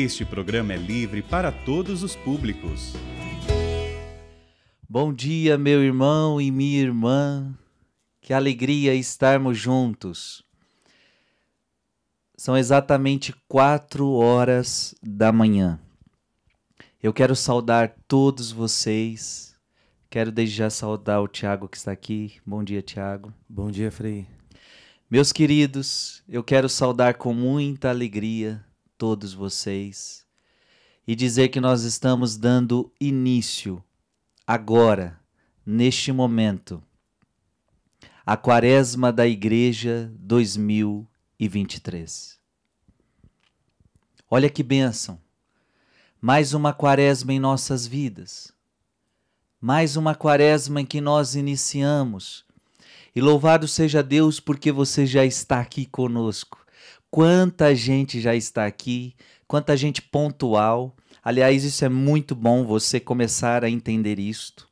Este programa é livre para todos os públicos. Bom dia, meu irmão e minha irmã. Que alegria estarmos juntos. São exatamente quatro horas da manhã. Eu quero saudar todos vocês. Quero desde já saudar o Tiago que está aqui. Bom dia, Tiago. Bom dia, Frei. Meus queridos, eu quero saudar com muita alegria todos vocês e dizer que nós estamos dando início agora, neste momento, à Quaresma da Igreja 2023. Olha que bênção! Mais uma Quaresma em nossas vidas, mais uma Quaresma em que nós iniciamos. E louvado seja Deus porque você já está aqui conosco. Quanta gente já está aqui, quanta gente pontual. Aliás, isso é muito bom você começar a entender isto.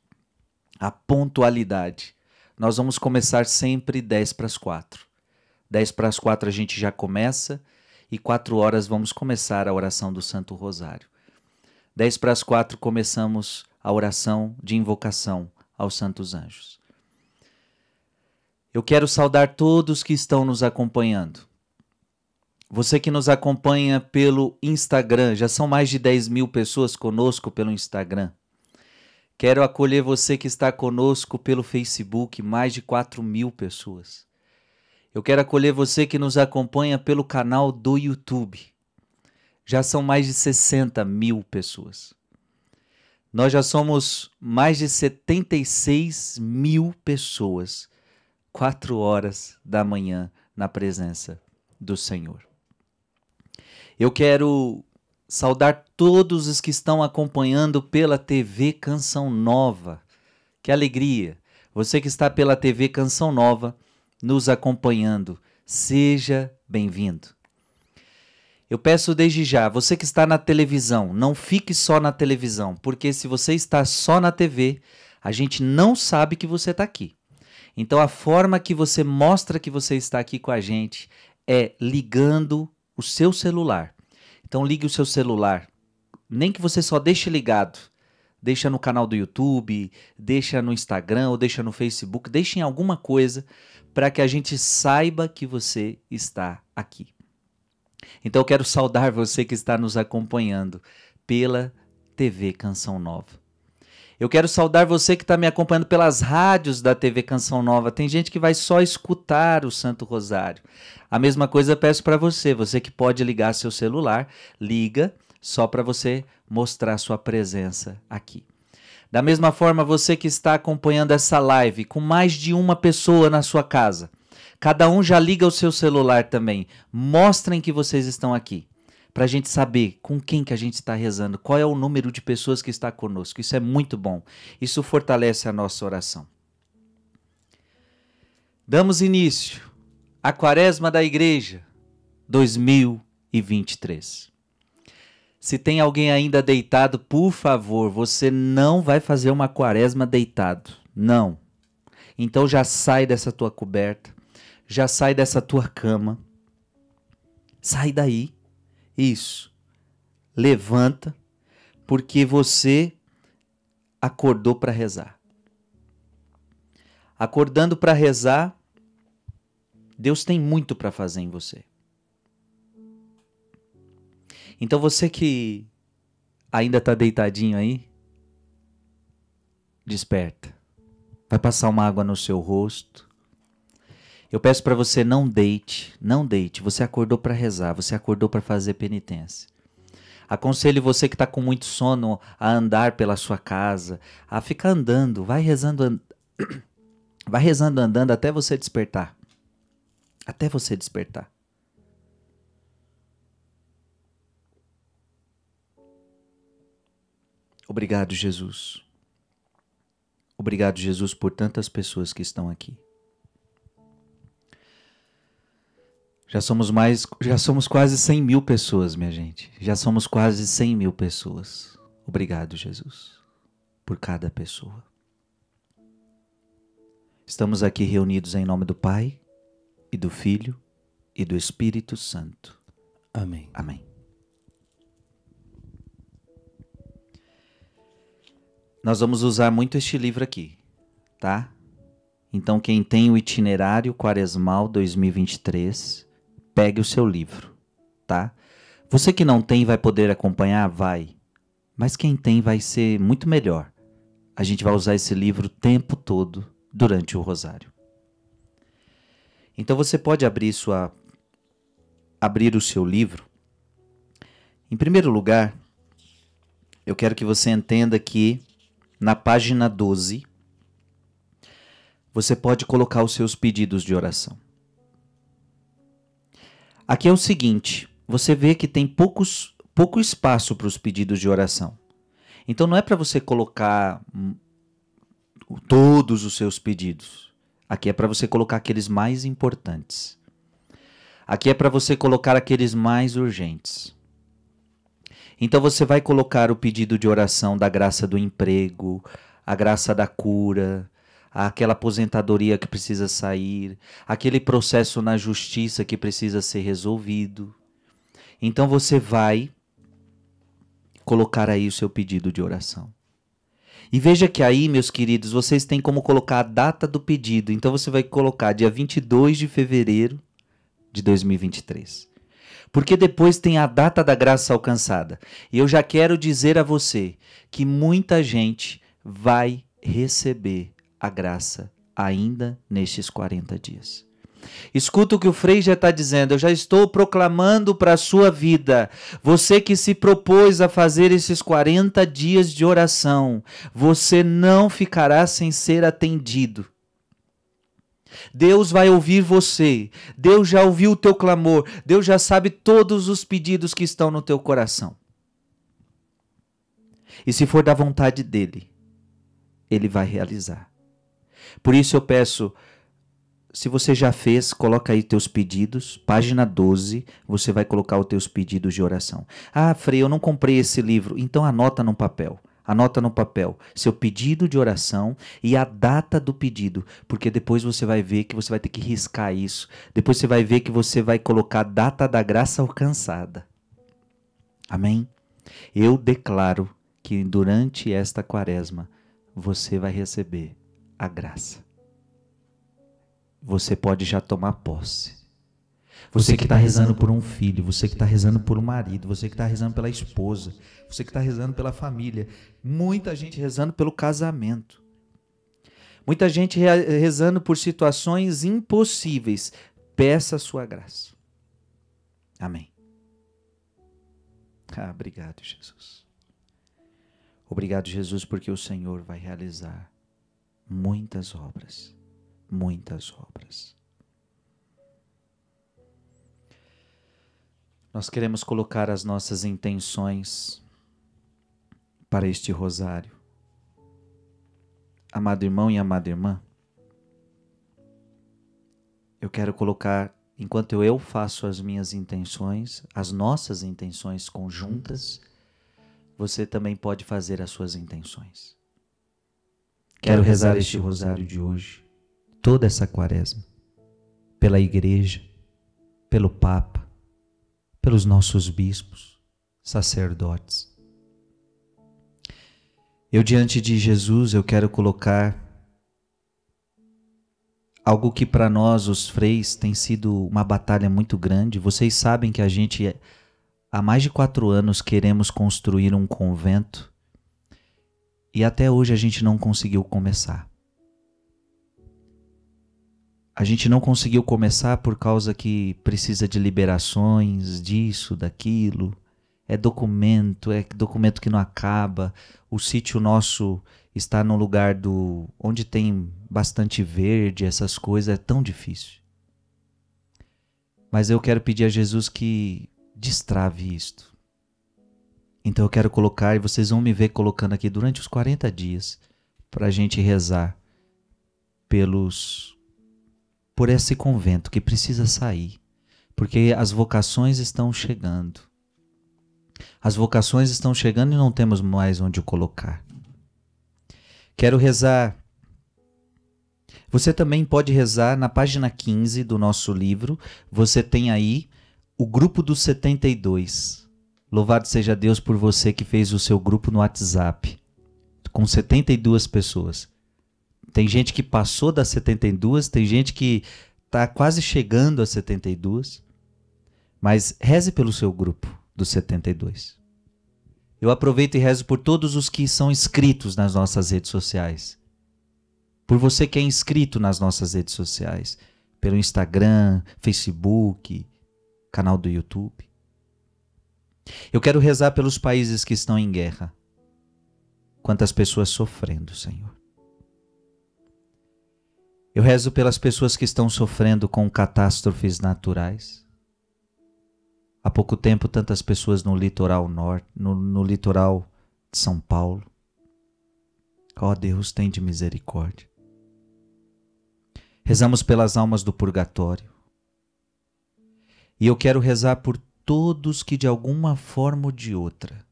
A pontualidade. Nós vamos começar sempre 10 para as 4. 10 para as 4 a gente já começa e 4 horas vamos começar a oração do Santo Rosário. 10 para as 4 começamos a oração de invocação aos santos anjos. Eu quero saudar todos que estão nos acompanhando. Você que nos acompanha pelo Instagram, já são mais de 10 mil pessoas conosco pelo Instagram. Quero acolher você que está conosco pelo Facebook, mais de 4 mil pessoas. Eu quero acolher você que nos acompanha pelo canal do YouTube. Já são mais de 60 mil pessoas. Nós já somos mais de 76 mil pessoas, quatro horas da manhã, na presença do Senhor. Eu quero saudar todos os que estão acompanhando pela TV Canção Nova. Que alegria! Você que está pela TV Canção Nova nos acompanhando, seja bem-vindo. Eu peço desde já, você que está na televisão, não fique só na televisão, porque se você está só na TV, a gente não sabe que você está aqui. Então, a forma que você mostra que você está aqui com a gente é ligando o seu celular então ligue o seu celular. Nem que você só deixe ligado. Deixa no canal do YouTube, deixa no Instagram ou deixa no Facebook, deixa em alguma coisa para que a gente saiba que você está aqui. Então eu quero saudar você que está nos acompanhando pela TV Canção Nova. Eu quero saudar você que está me acompanhando pelas rádios da TV Canção Nova. Tem gente que vai só escutar o Santo Rosário. A mesma coisa eu peço para você, você que pode ligar seu celular, liga só para você mostrar sua presença aqui. Da mesma forma, você que está acompanhando essa live com mais de uma pessoa na sua casa, cada um já liga o seu celular também. Mostrem que vocês estão aqui para a gente saber com quem que a gente está rezando, qual é o número de pessoas que está conosco. Isso é muito bom. Isso fortalece a nossa oração. Damos início à Quaresma da Igreja 2023. Se tem alguém ainda deitado, por favor, você não vai fazer uma quaresma deitado. Não. Então já sai dessa tua coberta, já sai dessa tua cama. Sai daí isso. Levanta, porque você acordou para rezar. Acordando para rezar, Deus tem muito para fazer em você. Então você que ainda está deitadinho aí, desperta. Vai passar uma água no seu rosto. Eu peço para você não deite, não deite. Você acordou para rezar, você acordou para fazer penitência. Aconselho você que está com muito sono a andar pela sua casa, a ficar andando, vai rezando, and... vai rezando andando até você despertar, até você despertar. Obrigado, Jesus. Obrigado, Jesus, por tantas pessoas que estão aqui. Já somos mais, já somos quase 100 mil pessoas, minha gente. Já somos quase 100 mil pessoas. Obrigado, Jesus, por cada pessoa. Estamos aqui reunidos em nome do Pai e do Filho e do Espírito Santo. Amém. Amém. Nós vamos usar muito este livro aqui, tá? Então, quem tem o itinerário Quaresmal 2023, pegue o seu livro, tá? Você que não tem vai poder acompanhar? Vai. Mas quem tem vai ser muito melhor. A gente vai usar esse livro o tempo todo durante o rosário. Então você pode abrir sua abrir o seu livro. Em primeiro lugar, eu quero que você entenda que na página 12 você pode colocar os seus pedidos de oração. Aqui é o seguinte: você vê que tem poucos, pouco espaço para os pedidos de oração. Então não é para você colocar hum, todos os seus pedidos. Aqui é para você colocar aqueles mais importantes. Aqui é para você colocar aqueles mais urgentes. Então você vai colocar o pedido de oração da graça do emprego, a graça da cura, aquela aposentadoria que precisa sair, aquele processo na justiça que precisa ser resolvido. Então você vai colocar aí o seu pedido de oração. E veja que aí, meus queridos, vocês têm como colocar a data do pedido. Então você vai colocar dia 22 de fevereiro de 2023. Porque depois tem a data da graça alcançada. E eu já quero dizer a você que muita gente vai receber a graça ainda nestes 40 dias. Escuta o que o Frei já está dizendo. Eu já estou proclamando para a sua vida. Você que se propôs a fazer esses 40 dias de oração, você não ficará sem ser atendido. Deus vai ouvir você. Deus já ouviu o teu clamor. Deus já sabe todos os pedidos que estão no teu coração. E se for da vontade dele, ele vai realizar. Por isso eu peço, se você já fez, coloca aí teus pedidos. Página 12, você vai colocar os teus pedidos de oração. Ah, Frei, eu não comprei esse livro. Então anota num papel. Anota no papel seu pedido de oração e a data do pedido, porque depois você vai ver que você vai ter que riscar isso. Depois você vai ver que você vai colocar a data da graça alcançada. Amém? Eu declaro que durante esta quaresma você vai receber a graça. Você pode já tomar posse. Você que está tá rezando por um filho, você que está tá rezando por um marido, você que está rezando pela esposa, você que está rezando pela família, muita gente rezando pelo casamento, muita gente rezando por situações impossíveis. Peça a sua graça. Amém. Ah, obrigado, Jesus. Obrigado, Jesus, porque o Senhor vai realizar muitas obras, muitas obras. Nós queremos colocar as nossas intenções para este rosário. Amado irmão e amada irmã, eu quero colocar, enquanto eu faço as minhas intenções, as nossas intenções conjuntas, você também pode fazer as suas intenções. Quero rezar este rosário de hoje, toda essa quaresma, pela igreja, pelo Papa, pelos nossos bispos, sacerdotes. Eu diante de Jesus eu quero colocar algo que para nós os freis tem sido uma batalha muito grande. Vocês sabem que a gente há mais de quatro anos queremos construir um convento e até hoje a gente não conseguiu começar. A gente não conseguiu começar por causa que precisa de liberações, disso, daquilo. É documento, é documento que não acaba. O sítio nosso está no lugar do onde tem bastante verde, essas coisas é tão difícil. Mas eu quero pedir a Jesus que destrave isto. Então eu quero colocar, e vocês vão me ver colocando aqui durante os 40 dias, para a gente rezar pelos por esse convento que precisa sair, porque as vocações estão chegando. As vocações estão chegando e não temos mais onde colocar. Quero rezar. Você também pode rezar na página 15 do nosso livro. Você tem aí o grupo dos 72. Louvado seja Deus por você que fez o seu grupo no WhatsApp, com 72 pessoas. Tem gente que passou das 72, tem gente que está quase chegando às 72. Mas reze pelo seu grupo dos 72. Eu aproveito e rezo por todos os que são inscritos nas nossas redes sociais. Por você que é inscrito nas nossas redes sociais, pelo Instagram, Facebook, canal do YouTube. Eu quero rezar pelos países que estão em guerra. Quantas pessoas sofrendo, Senhor. Eu rezo pelas pessoas que estão sofrendo com catástrofes naturais. Há pouco tempo, tantas pessoas no litoral norte, no, no litoral de São Paulo. Ó oh, Deus, tem de misericórdia. Rezamos pelas almas do purgatório. E eu quero rezar por todos que de alguma forma ou de outra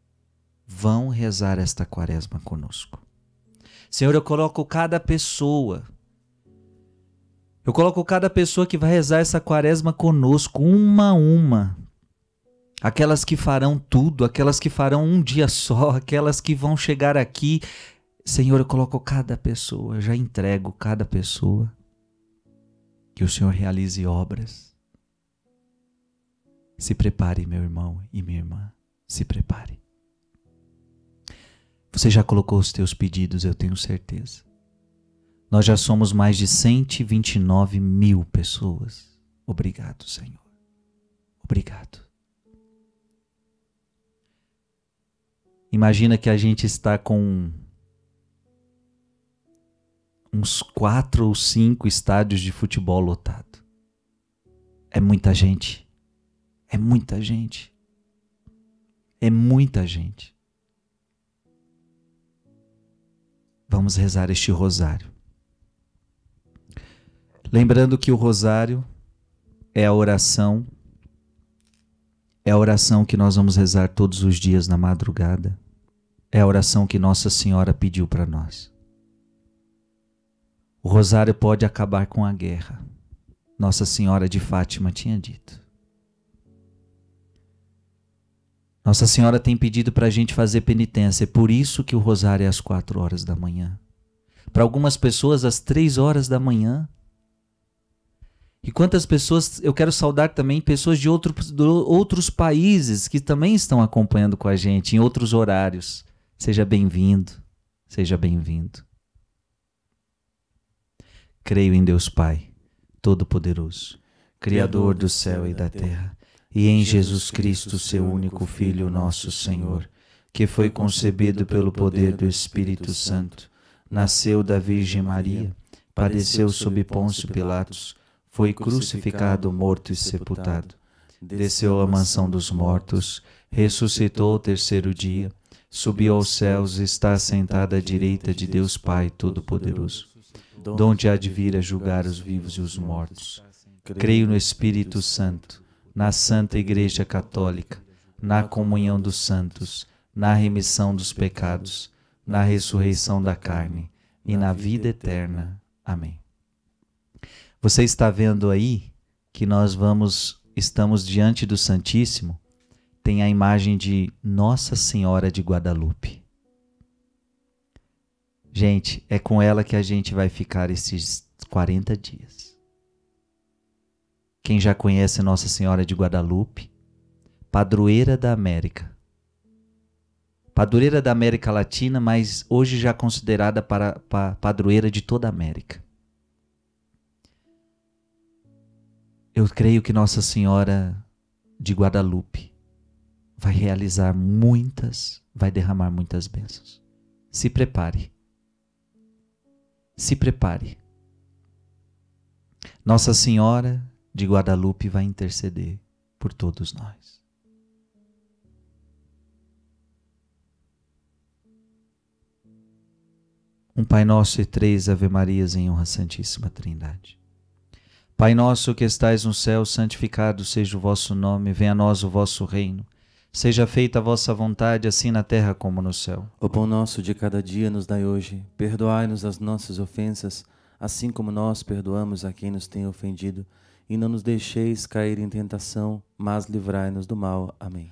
vão rezar esta quaresma conosco. Senhor, eu coloco cada pessoa, eu coloco cada pessoa que vai rezar essa quaresma conosco, uma a uma. Aquelas que farão tudo, aquelas que farão um dia só, aquelas que vão chegar aqui. Senhor, eu coloco cada pessoa, já entrego cada pessoa. Que o Senhor realize obras se prepare, meu irmão e minha irmã, se prepare. Você já colocou os teus pedidos, eu tenho certeza. Nós já somos mais de 129 mil pessoas. Obrigado, Senhor. Obrigado. Imagina que a gente está com uns quatro ou cinco estádios de futebol lotado. É muita gente. É muita gente. É muita gente. Vamos rezar este rosário. Lembrando que o rosário é a oração, é a oração que nós vamos rezar todos os dias na madrugada, é a oração que Nossa Senhora pediu para nós. O rosário pode acabar com a guerra. Nossa Senhora de Fátima tinha dito. Nossa Senhora tem pedido para a gente fazer penitência, é por isso que o rosário é às quatro horas da manhã. Para algumas pessoas, às três horas da manhã. E quantas pessoas, eu quero saudar também pessoas de, outro, de outros países que também estão acompanhando com a gente em outros horários. Seja bem-vindo, seja bem-vindo. Creio em Deus Pai, Todo-Poderoso, Criador do céu e da terra e em Jesus Cristo, seu único Filho, nosso Senhor, que foi concebido pelo poder do Espírito Santo, nasceu da Virgem Maria, padeceu sob Pôncio Pilatos, foi crucificado, morto e sepultado, desceu à mansão dos mortos, ressuscitou ao terceiro dia, subiu aos céus e está sentado à direita de Deus Pai Todo-Poderoso, donde há de vir a julgar os vivos e os mortos. Creio no Espírito Santo na Santa Igreja Católica, na comunhão dos santos, na remissão dos pecados, na ressurreição da carne e na vida eterna. Amém. Você está vendo aí que nós vamos estamos diante do Santíssimo, tem a imagem de Nossa Senhora de Guadalupe. Gente, é com ela que a gente vai ficar esses 40 dias. Quem já conhece Nossa Senhora de Guadalupe, padroeira da América. Padroeira da América Latina, mas hoje já considerada para, para padroeira de toda a América. Eu creio que Nossa Senhora de Guadalupe vai realizar muitas, vai derramar muitas bênçãos. Se prepare. Se prepare. Nossa Senhora de Guadalupe vai interceder por todos nós. Um Pai Nosso e três Ave Marias em honra à Santíssima Trindade. Pai nosso que estais no céu, santificado seja o vosso nome, venha a nós o vosso reino. Seja feita a vossa vontade, assim na terra como no céu. O pão nosso de cada dia nos dai hoje. Perdoai-nos as nossas ofensas, assim como nós perdoamos a quem nos tem ofendido e não nos deixeis cair em tentação, mas livrai-nos do mal. Amém.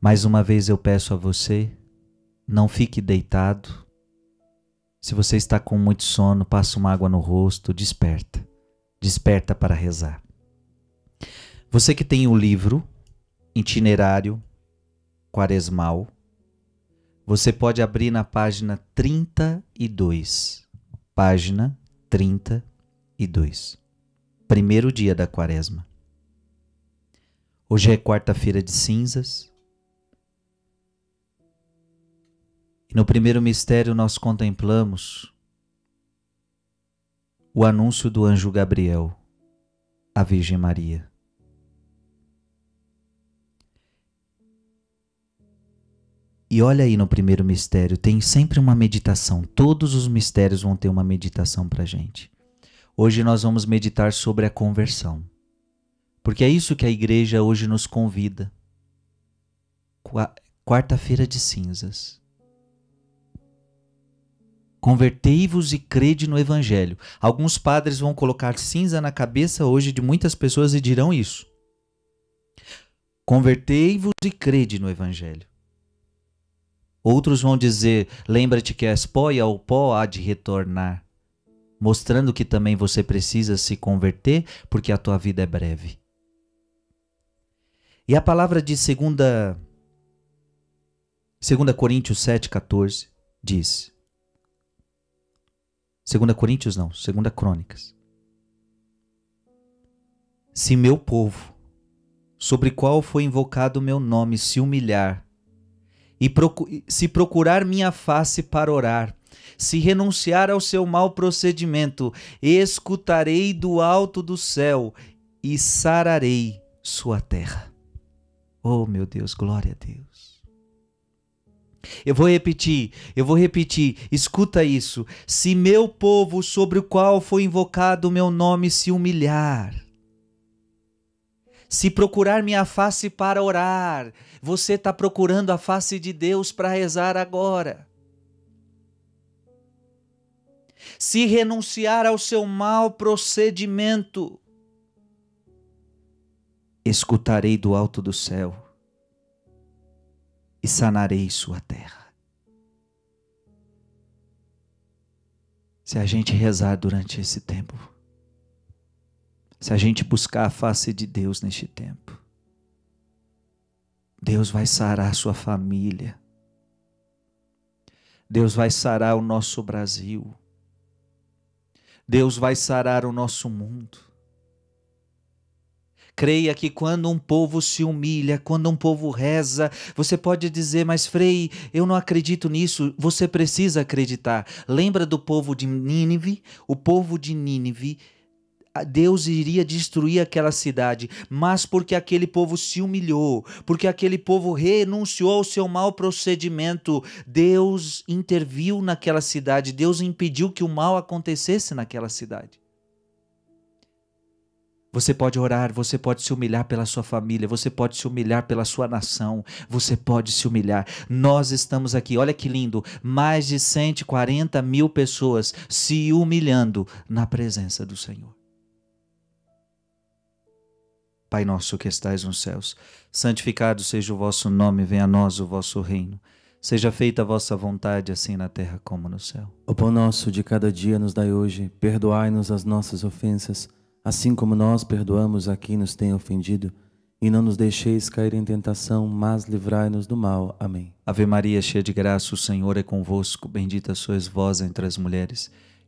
Mais uma vez eu peço a você, não fique deitado. Se você está com muito sono, passa uma água no rosto, desperta. Desperta para rezar. Você que tem o livro Itinerário Quaresmal, você pode abrir na página 32. Página 32. Primeiro dia da quaresma. Hoje é quarta-feira de cinzas. E no primeiro mistério nós contemplamos o anúncio do anjo Gabriel à Virgem Maria. E olha aí no primeiro mistério, tem sempre uma meditação. Todos os mistérios vão ter uma meditação para gente. Hoje nós vamos meditar sobre a conversão, porque é isso que a igreja hoje nos convida. Quarta-feira de cinzas. Convertei-vos e crede no Evangelho. Alguns padres vão colocar cinza na cabeça hoje de muitas pessoas e dirão isso. Convertei-vos e crede no Evangelho. Outros vão dizer: lembra-te que és pó e ao pó há de retornar, mostrando que também você precisa se converter, porque a tua vida é breve. E a palavra de 2 segunda, segunda Coríntios 7,14 diz: Segunda Coríntios não, Segunda Crônicas. Se meu povo, sobre qual foi invocado o meu nome, se humilhar e procu se procurar minha face para orar, se renunciar ao seu mau procedimento, escutarei do alto do céu e sararei sua terra. Oh, meu Deus, glória a Deus. Eu vou repetir, eu vou repetir, escuta isso. Se meu povo, sobre o qual foi invocado o meu nome, se humilhar, se procurar minha face para orar, você está procurando a face de Deus para rezar agora. Se renunciar ao seu mau procedimento, escutarei do alto do céu e sanarei sua terra. Se a gente rezar durante esse tempo, se a gente buscar a face de Deus neste tempo, Deus vai sarar sua família. Deus vai sarar o nosso Brasil. Deus vai sarar o nosso mundo. Creia que quando um povo se humilha, quando um povo reza, você pode dizer, mas Frei, eu não acredito nisso. Você precisa acreditar. Lembra do povo de Nínive? O povo de Nínive. Deus iria destruir aquela cidade, mas porque aquele povo se humilhou, porque aquele povo renunciou ao seu mau procedimento, Deus interviu naquela cidade, Deus impediu que o mal acontecesse naquela cidade. Você pode orar, você pode se humilhar pela sua família, você pode se humilhar pela sua nação, você pode se humilhar. Nós estamos aqui, olha que lindo, mais de 140 mil pessoas se humilhando na presença do Senhor. Pai nosso que estais nos céus, santificado seja o vosso nome, venha a nós o vosso reino. Seja feita a vossa vontade, assim na terra como no céu. O pão nosso de cada dia nos dai hoje, perdoai-nos as nossas ofensas assim como nós perdoamos a quem nos tem ofendido, e não nos deixeis cair em tentação, mas livrai-nos do mal. Amém. Ave Maria, cheia de graça, o Senhor é convosco, bendita sois vós entre as mulheres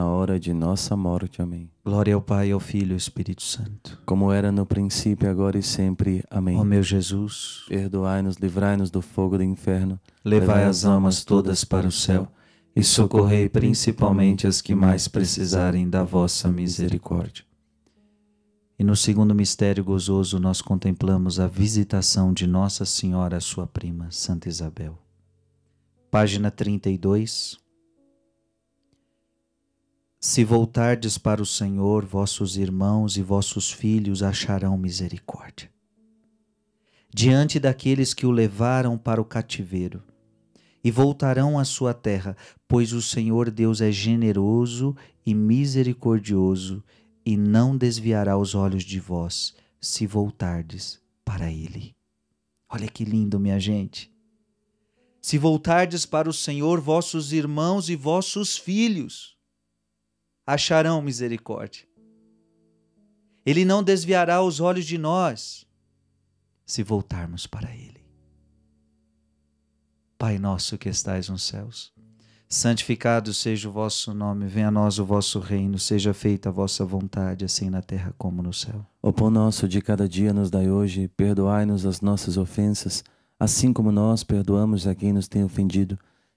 na hora de nossa morte. Amém. Glória ao Pai, ao Filho e ao Espírito Santo. Como era no princípio, agora e sempre. Amém. Ó meu Jesus, perdoai-nos, livrai-nos do fogo do inferno, levai as almas todas para o céu e socorrei principalmente as que mais precisarem da vossa misericórdia. E no segundo mistério gozoso, nós contemplamos a visitação de Nossa Senhora, sua prima, Santa Isabel. Página 32. Se voltardes para o Senhor, vossos irmãos e vossos filhos acharão misericórdia. Diante daqueles que o levaram para o cativeiro, e voltarão à sua terra, pois o Senhor Deus é generoso e misericordioso, e não desviará os olhos de vós, se voltardes para Ele. Olha que lindo, minha gente. Se voltardes para o Senhor, vossos irmãos e vossos filhos, acharão misericórdia. Ele não desviará os olhos de nós se voltarmos para Ele. Pai nosso que estais nos céus, santificado seja o vosso nome, venha a nós o vosso reino, seja feita a vossa vontade, assim na terra como no céu. O pão nosso de cada dia nos dai hoje, perdoai-nos as nossas ofensas, assim como nós perdoamos a quem nos tem ofendido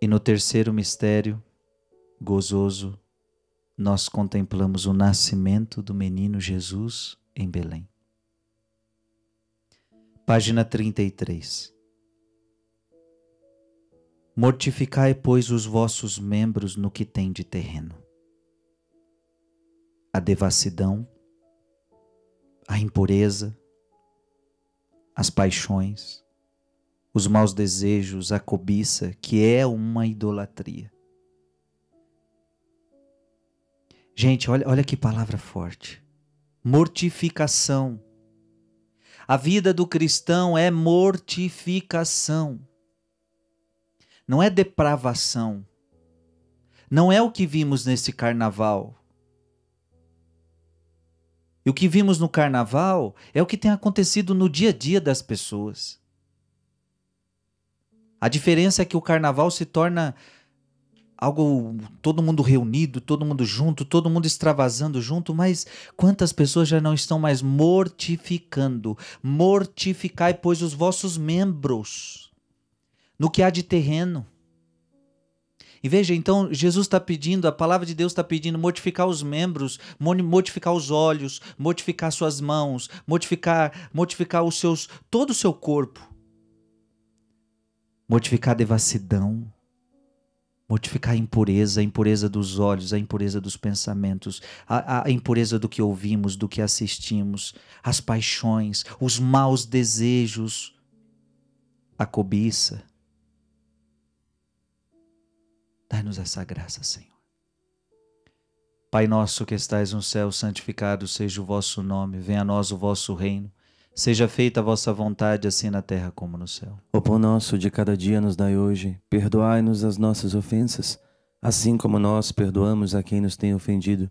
E no terceiro mistério, gozoso, nós contemplamos o nascimento do menino Jesus em Belém. Página 33 Mortificai, pois, os vossos membros no que tem de terreno. A devassidão, a impureza, as paixões, os maus desejos, a cobiça, que é uma idolatria. Gente, olha, olha que palavra forte. Mortificação. A vida do cristão é mortificação. Não é depravação. Não é o que vimos nesse carnaval. E o que vimos no carnaval é o que tem acontecido no dia a dia das pessoas. A diferença é que o carnaval se torna algo todo mundo reunido, todo mundo junto, todo mundo extravasando junto, mas quantas pessoas já não estão mais mortificando? Mortificai, pois, os vossos membros no que há de terreno. E veja, então, Jesus está pedindo, a palavra de Deus está pedindo modificar os membros, modificar os olhos, modificar suas mãos, modificar, modificar os seus, todo o seu corpo mortificar a devassidão, mortificar a impureza, a impureza dos olhos, a impureza dos pensamentos, a, a, impureza do que ouvimos, do que assistimos, as paixões, os maus desejos, a cobiça. Dai-nos essa graça, Senhor. Pai nosso que estais no céu, santificado seja o vosso nome, venha a nós o vosso reino. Seja feita a vossa vontade, assim na terra como no céu. O pão nosso de cada dia nos dai hoje. Perdoai-nos as nossas ofensas, assim como nós perdoamos a quem nos tem ofendido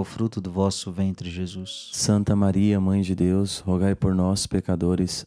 o fruto do vosso ventre, Jesus. Santa Maria, Mãe de Deus, rogai por nós, pecadores,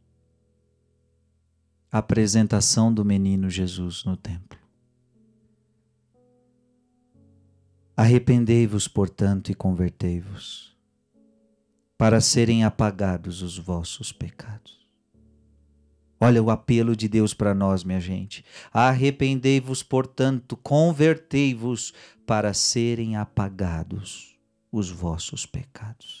apresentação do menino Jesus no templo. Arrependei-vos, portanto, e convertei-vos, para serem apagados os vossos pecados. Olha o apelo de Deus para nós, minha gente. Arrependei-vos, portanto, convertei-vos, para serem apagados os vossos pecados.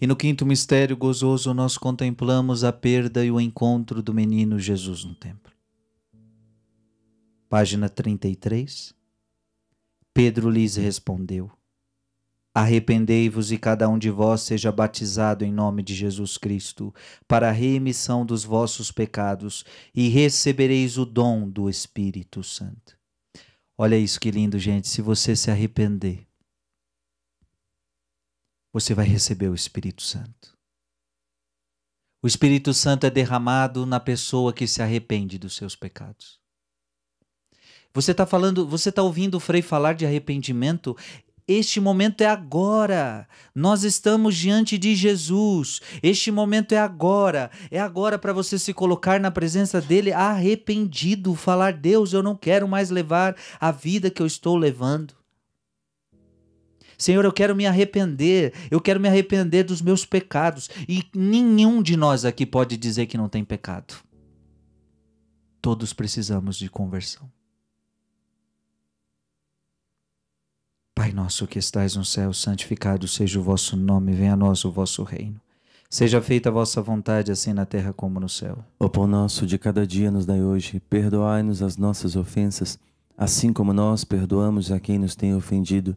E no quinto mistério gozoso, nós contemplamos a perda e o encontro do menino Jesus no templo. Página 33. Pedro lhes respondeu: Arrependei-vos e cada um de vós seja batizado em nome de Jesus Cristo, para a remissão dos vossos pecados, e recebereis o dom do Espírito Santo. Olha isso que lindo, gente. Se você se arrepender, você vai receber o Espírito Santo. O Espírito Santo é derramado na pessoa que se arrepende dos seus pecados. Você está falando, você está ouvindo o Frei falar de arrependimento? Este momento é agora. Nós estamos diante de Jesus. Este momento é agora. É agora para você se colocar na presença dele arrependido, falar: Deus, eu não quero mais levar a vida que eu estou levando. Senhor, eu quero me arrepender, eu quero me arrepender dos meus pecados. E nenhum de nós aqui pode dizer que não tem pecado. Todos precisamos de conversão. Pai nosso que estais no céu, santificado seja o vosso nome, venha a nós o vosso reino. Seja feita a vossa vontade, assim na terra como no céu. O pão nosso de cada dia nos dai hoje, perdoai-nos as nossas ofensas, assim como nós perdoamos a quem nos tem ofendido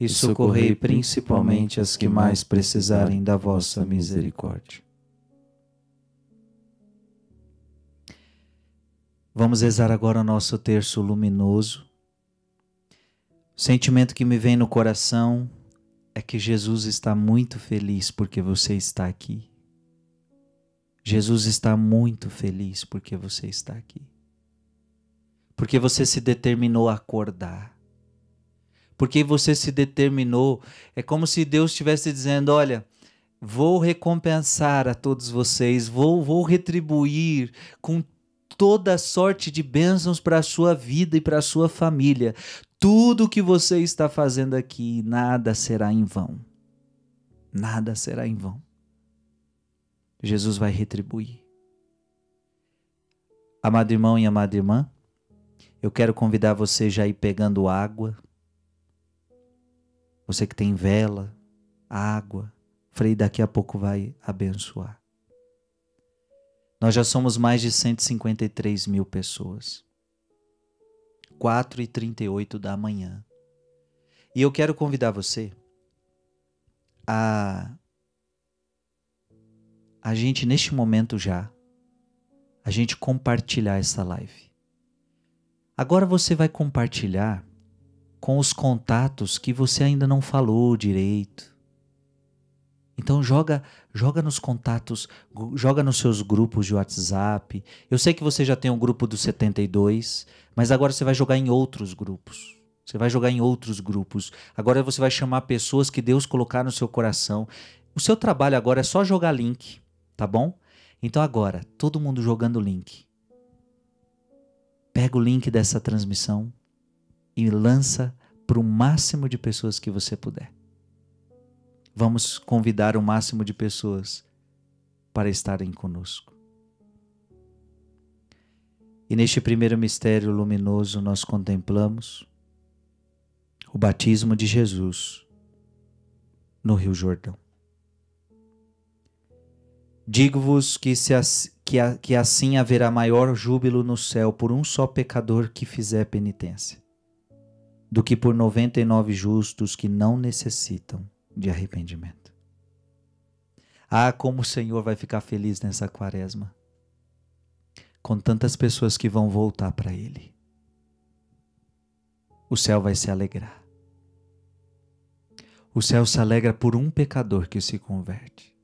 e socorrei principalmente as que mais precisarem da vossa misericórdia. Vamos rezar agora o nosso terço luminoso. O sentimento que me vem no coração é que Jesus está muito feliz porque você está aqui. Jesus está muito feliz porque você está aqui. Porque você se determinou a acordar porque você se determinou. É como se Deus estivesse dizendo: olha, vou recompensar a todos vocês, vou, vou retribuir com toda sorte de bênçãos para a sua vida e para a sua família. Tudo que você está fazendo aqui, nada será em vão. Nada será em vão. Jesus vai retribuir. Amado irmão e amada irmã, eu quero convidar você já a ir pegando água, você que tem vela, água, Frei daqui a pouco vai abençoar. Nós já somos mais de 153 mil pessoas. 4 e 38 da manhã. E eu quero convidar você a a gente neste momento já a gente compartilhar essa live. Agora você vai compartilhar com os contatos que você ainda não falou direito. Então joga, joga nos contatos, joga nos seus grupos de WhatsApp. Eu sei que você já tem um grupo dos 72, mas agora você vai jogar em outros grupos. Você vai jogar em outros grupos. Agora você vai chamar pessoas que Deus colocar no seu coração. O seu trabalho agora é só jogar link, tá bom? Então agora, todo mundo jogando link. Pega o link dessa transmissão, e lança para o máximo de pessoas que você puder. Vamos convidar o máximo de pessoas para estarem conosco. E neste primeiro mistério luminoso nós contemplamos o batismo de Jesus no Rio Jordão. Digo-vos que, se, que, que assim haverá maior júbilo no céu por um só pecador que fizer penitência do que por 99 justos que não necessitam de arrependimento. Ah, como o Senhor vai ficar feliz nessa quaresma, com tantas pessoas que vão voltar para Ele. O céu vai se alegrar. O céu se alegra por um pecador que se converte.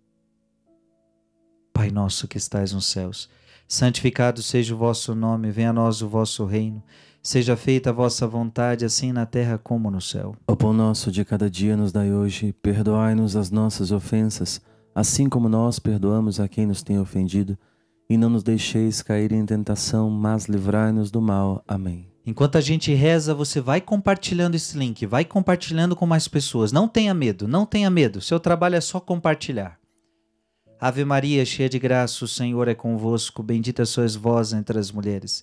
Pai nosso que estais nos céus, Santificado seja o vosso nome, venha a nós o vosso reino. Seja feita a vossa vontade, assim na terra como no céu. O pão nosso de cada dia nos dai hoje, perdoai-nos as nossas ofensas, assim como nós perdoamos a quem nos tem ofendido, e não nos deixeis cair em tentação, mas livrai-nos do mal. Amém. Enquanto a gente reza, você vai compartilhando esse link, vai compartilhando com mais pessoas. Não tenha medo, não tenha medo. Seu trabalho é só compartilhar. Ave Maria, cheia de graça, o Senhor é convosco, bendita sois vós entre as mulheres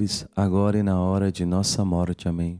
agora e na hora de nossa morte. Amém.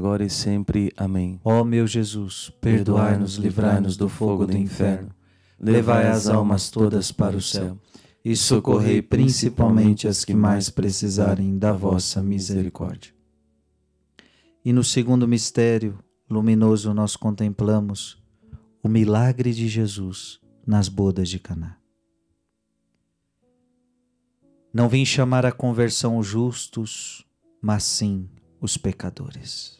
agora e sempre. Amém. Ó meu Jesus, perdoai-nos, livrai-nos do fogo do inferno, levai as almas todas para o céu e socorrei principalmente as que mais precisarem da vossa misericórdia. E no segundo mistério luminoso nós contemplamos o milagre de Jesus nas bodas de Caná. Não vim chamar a conversão os justos, mas sim os pecadores.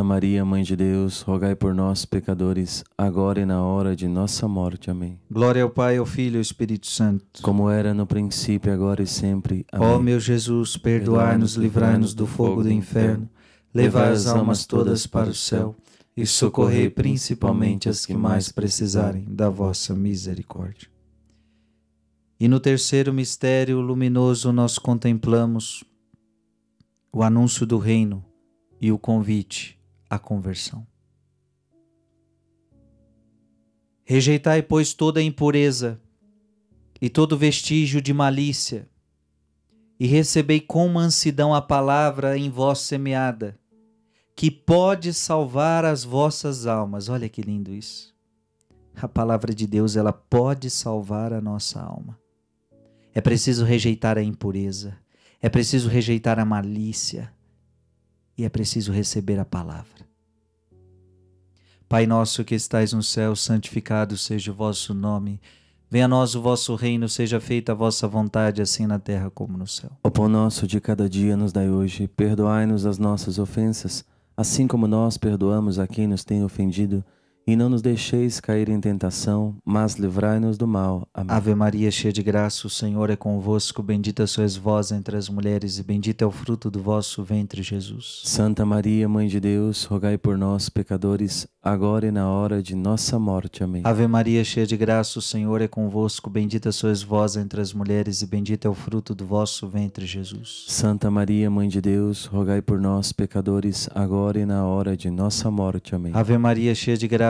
Santa Maria, Mãe de Deus, rogai por nós, pecadores, agora e na hora de nossa morte. Amém. Glória ao Pai, ao Filho e ao Espírito Santo. Como era no princípio, agora e sempre. Amém. Ó meu Jesus, perdoai-nos, livrai-nos do fogo do inferno, levai as almas todas para o céu e socorrei principalmente as que mais precisarem da vossa misericórdia. E no terceiro mistério luminoso nós contemplamos o anúncio do reino e o convite a conversão. Rejeitai, pois, toda impureza e todo vestígio de malícia, e recebei com mansidão a palavra em vós semeada, que pode salvar as vossas almas. Olha que lindo isso. A palavra de Deus, ela pode salvar a nossa alma. É preciso rejeitar a impureza, é preciso rejeitar a malícia, e é preciso receber a palavra. Pai nosso que estais no céu, santificado seja o vosso nome. Venha a nós o vosso reino, seja feita a vossa vontade, assim na terra como no céu. O pão nosso de cada dia nos dai hoje, perdoai-nos as nossas ofensas, assim como nós perdoamos a quem nos tem ofendido e não nos deixeis cair em tentação, mas livrai-nos do mal. Amém. Ave Maria, cheia de graça, o Senhor é convosco. Bendita sois vós entre as mulheres, e bendito é o fruto do vosso ventre, Jesus. Santa Maria, Mãe de Deus, rogai por nós, pecadores, agora e na hora de nossa morte. Amém. Ave Maria, cheia de graça, o Senhor é convosco. Bendita sois vós entre as mulheres, e bendito é o fruto do vosso ventre, Jesus. Santa Maria, Mãe de Deus, rogai por nós, pecadores, agora e na hora de nossa morte. Amém. Ave Maria, cheia de graça,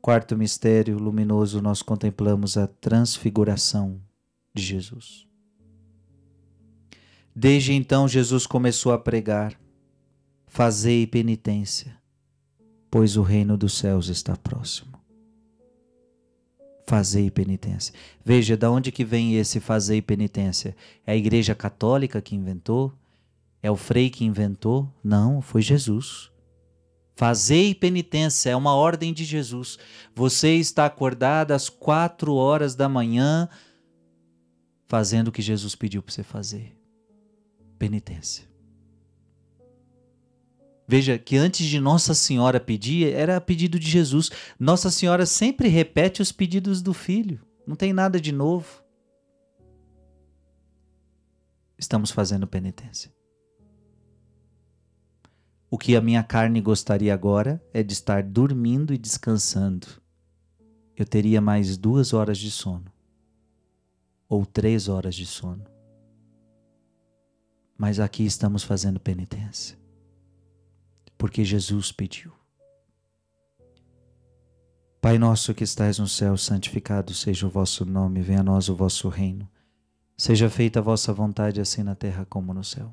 Quarto mistério luminoso, nós contemplamos a transfiguração de Jesus. Desde então, Jesus começou a pregar: Fazei penitência, pois o reino dos céus está próximo. Fazei penitência. Veja, de onde que vem esse fazei penitência? É a Igreja Católica que inventou? É o Frei que inventou? Não, foi Jesus. Fazei penitência, é uma ordem de Jesus. Você está acordada às quatro horas da manhã, fazendo o que Jesus pediu para você fazer: penitência. Veja que antes de Nossa Senhora pedir, era pedido de Jesus. Nossa Senhora sempre repete os pedidos do filho, não tem nada de novo. Estamos fazendo penitência. O que a minha carne gostaria agora é de estar dormindo e descansando. Eu teria mais duas horas de sono, ou três horas de sono. Mas aqui estamos fazendo penitência, porque Jesus pediu. Pai nosso que estais no céu, santificado seja o vosso nome, venha a nós o vosso reino. Seja feita a vossa vontade, assim na terra como no céu.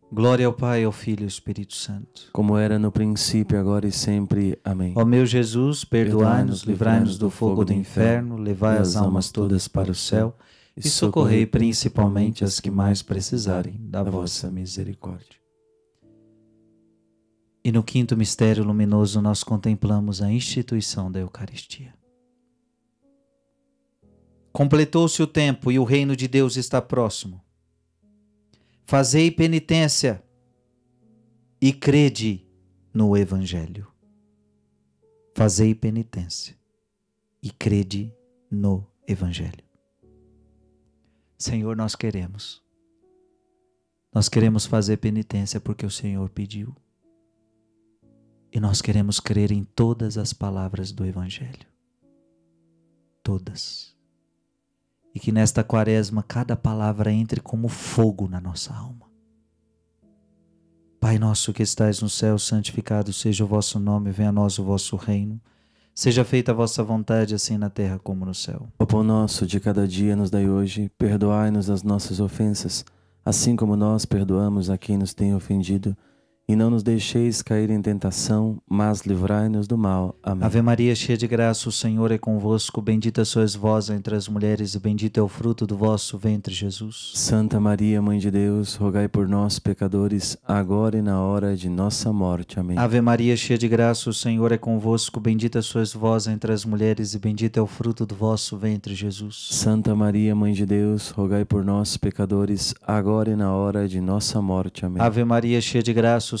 Glória ao Pai, ao Filho e ao Espírito Santo. Como era no princípio, agora e sempre. Amém. Ó meu Jesus, perdoai-nos, livrai-nos do fogo do inferno, levai as almas todas para o céu e socorrei principalmente as que mais precisarem da vossa misericórdia. E no quinto mistério luminoso, nós contemplamos a instituição da Eucaristia. Completou-se o tempo e o reino de Deus está próximo fazei penitência e crede no Evangelho. Fazei penitência e crede no Evangelho. Senhor, nós queremos. Nós queremos fazer penitência porque o Senhor pediu. E nós queremos crer em todas as palavras do Evangelho. Todas. E que nesta quaresma cada palavra entre como fogo na nossa alma. Pai nosso que estais no céu, santificado seja o vosso nome, venha a nós o vosso reino. Seja feita a vossa vontade, assim na terra como no céu. O pão nosso de cada dia nos dai hoje, perdoai-nos as nossas ofensas, assim como nós perdoamos a quem nos tem ofendido e não nos deixeis cair em tentação, mas livrai-nos do mal. Amém. Ave Maria, cheia de graça, o Senhor é convosco. Bendita sois vós entre as mulheres, e bendito é o fruto do vosso ventre, Jesus. Santa Maria, Mãe de Deus, rogai por nós, pecadores, agora e na hora de nossa morte. Amém. Ave Maria, cheia de graça, o Senhor é convosco. Bendita sois vós entre as mulheres, e bendito é o fruto do vosso ventre, Jesus. Santa Maria, Mãe de Deus, rogai por nós, pecadores, agora e na hora de nossa morte. Amém. Ave Maria, cheia de graça,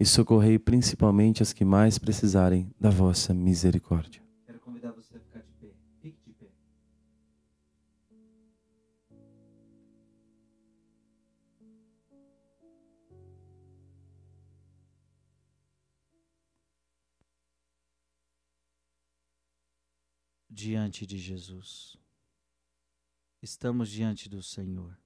e socorrei principalmente as que mais precisarem da vossa misericórdia. Quero convidar você a ficar de pé. Fique de pé. Diante de Jesus. Estamos diante do Senhor.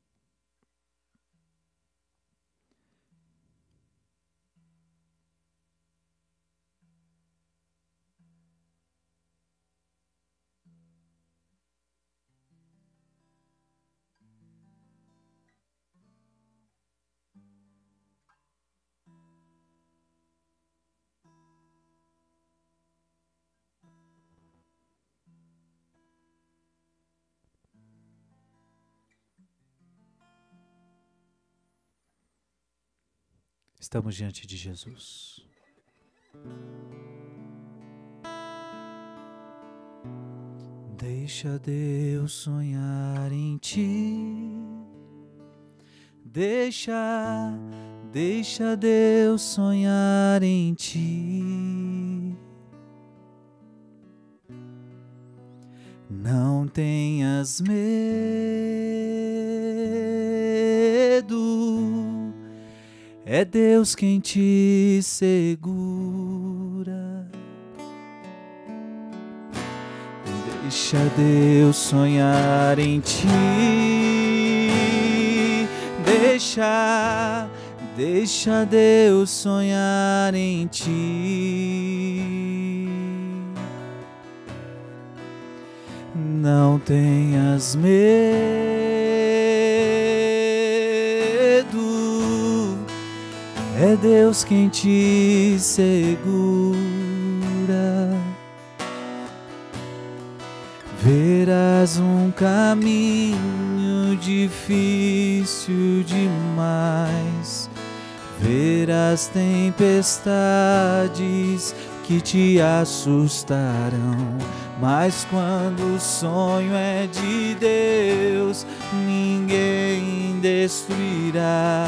Estamos diante de Jesus. Deixa Deus sonhar em ti. Deixa, deixa Deus sonhar em ti. Não tenhas medo é Deus quem te segura. Deixa Deus sonhar em ti. Deixa, deixa Deus sonhar em ti. Não tenhas medo. É Deus quem te segura. Verás um caminho difícil demais. Verás tempestades que te assustarão. Mas quando o sonho é de Deus, ninguém destruirá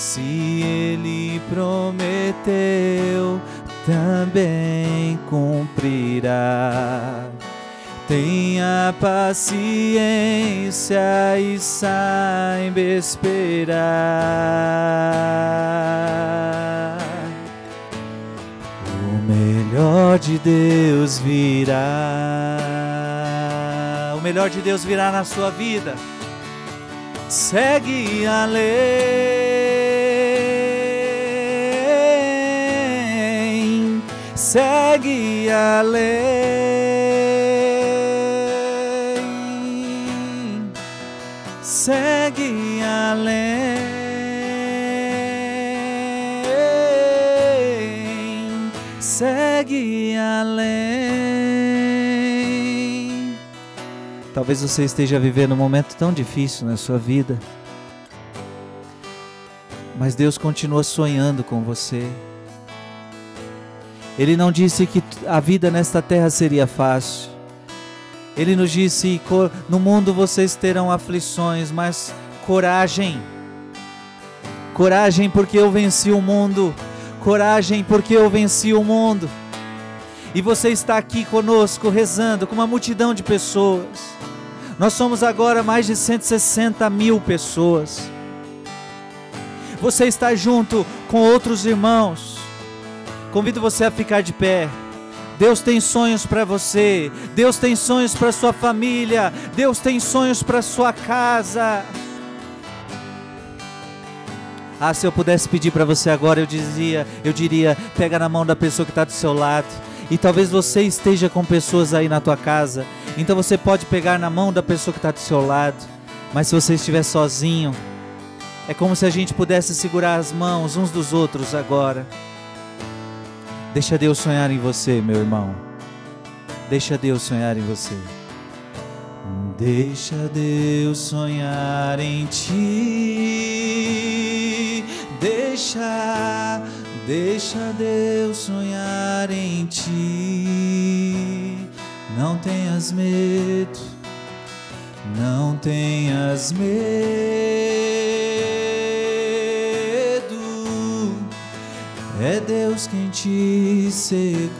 se ele prometeu, também cumprirá. Tenha paciência e saiba esperar. O melhor de Deus virá. O melhor de Deus virá na sua vida. Segue a lei. segue a lei, segue a lei, segue a lei. Talvez você esteja vivendo um momento tão difícil na sua vida. Mas Deus continua sonhando com você. Ele não disse que a vida nesta terra seria fácil. Ele nos disse: no mundo vocês terão aflições, mas coragem. Coragem, porque eu venci o mundo. Coragem, porque eu venci o mundo. E você está aqui conosco, rezando com uma multidão de pessoas. Nós somos agora mais de 160 mil pessoas. Você está junto com outros irmãos Convido você a ficar de pé. Deus tem sonhos para você, Deus tem sonhos para sua família, Deus tem sonhos para sua casa. Ah, se eu pudesse pedir para você agora, eu dizia, eu diria, pega na mão da pessoa que está do seu lado. E talvez você esteja com pessoas aí na tua casa. Então você pode pegar na mão da pessoa que está do seu lado. Mas se você estiver sozinho, é como se a gente pudesse segurar as mãos uns dos outros agora. Deixa Deus sonhar em você, meu irmão. Deixa Deus sonhar em você. Deixa Deus sonhar em ti. Deixa, deixa Deus sonhar em ti. Não tenhas medo, não tenhas medo. Deus quem te segura.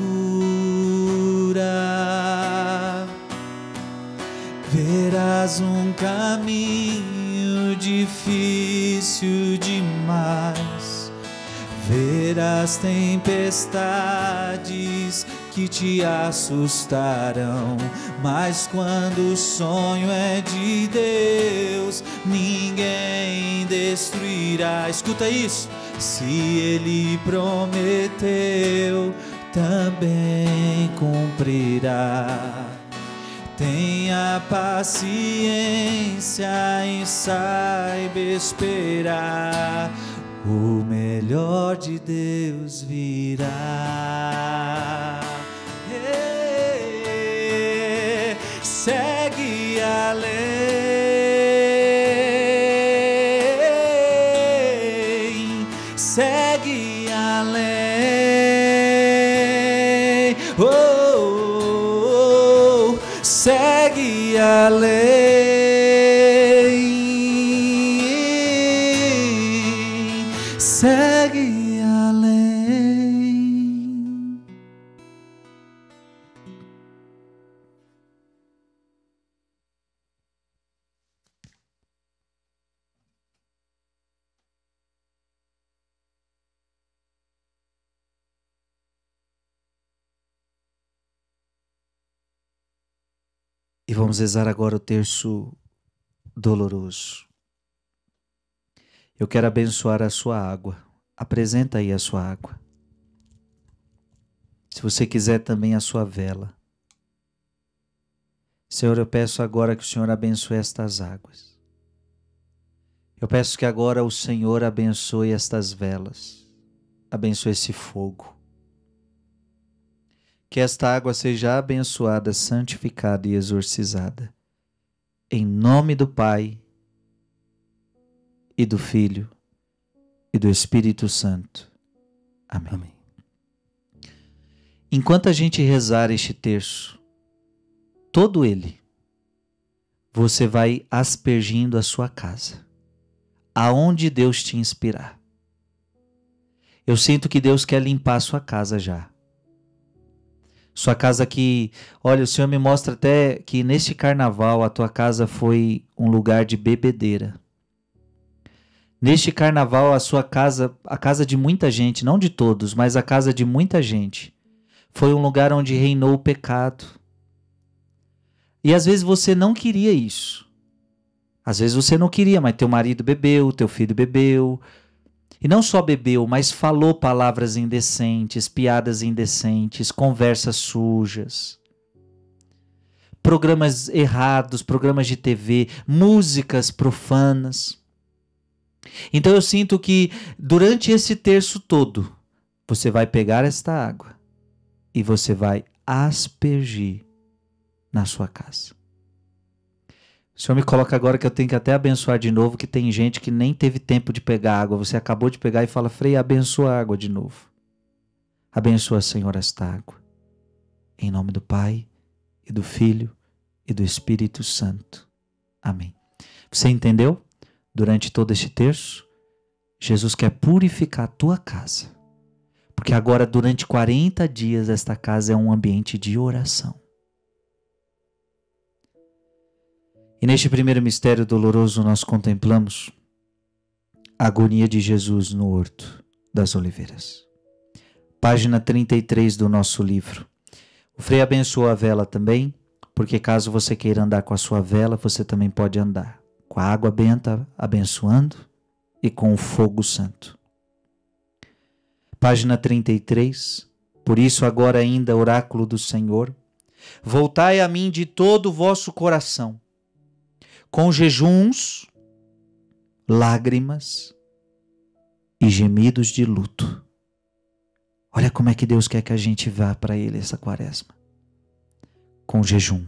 Verás um caminho difícil demais. Verás tempestades que te assustarão, mas quando o sonho é de Deus, ninguém destruirá. Escuta isso se ele prometeu, também cumprirá. Tenha paciência e saiba esperar. O melhor de Deus virá. Hey, segue a lei. ela vamos rezar agora o terço doloroso. Eu quero abençoar a sua água. Apresenta aí a sua água. Se você quiser também a sua vela. Senhor, eu peço agora que o Senhor abençoe estas águas. Eu peço que agora o Senhor abençoe estas velas. Abençoe esse fogo que esta água seja abençoada, santificada e exorcizada. Em nome do Pai, e do Filho, e do Espírito Santo. Amém. Amém. Enquanto a gente rezar este terço, todo ele, você vai aspergindo a sua casa, aonde Deus te inspirar. Eu sinto que Deus quer limpar a sua casa já. Sua casa que, olha, o Senhor me mostra até que neste carnaval a tua casa foi um lugar de bebedeira. Neste carnaval a sua casa, a casa de muita gente, não de todos, mas a casa de muita gente, foi um lugar onde reinou o pecado. E às vezes você não queria isso. Às vezes você não queria, mas teu marido bebeu, teu filho bebeu, e não só bebeu, mas falou palavras indecentes, piadas indecentes, conversas sujas, programas errados, programas de TV, músicas profanas. Então eu sinto que durante esse terço todo, você vai pegar esta água e você vai aspergir na sua casa. O senhor me coloca agora que eu tenho que até abençoar de novo, que tem gente que nem teve tempo de pegar água. Você acabou de pegar e fala, Frei, abençoa a água de novo. Abençoa, Senhor, esta água. Em nome do Pai, e do Filho, e do Espírito Santo. Amém. Você entendeu? Durante todo este terço, Jesus quer purificar a tua casa. Porque agora, durante 40 dias, esta casa é um ambiente de oração. E neste primeiro mistério doloroso nós contemplamos a agonia de Jesus no Horto das Oliveiras. Página 33 do nosso livro. O Frei abençoou a vela também, porque caso você queira andar com a sua vela, você também pode andar com a água benta abençoando e com o fogo santo. Página 33. Por isso, agora ainda, oráculo do Senhor, voltai a mim de todo o vosso coração com jejuns, lágrimas e gemidos de luto. Olha como é que Deus quer que a gente vá para Ele essa quaresma. Com jejum,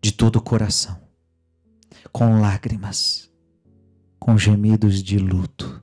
de todo o coração, com lágrimas, com gemidos de luto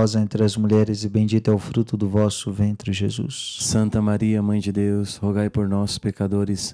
vós entre as mulheres, e bendito é o fruto do vosso ventre, Jesus. Santa Maria, Mãe de Deus, rogai por nós, pecadores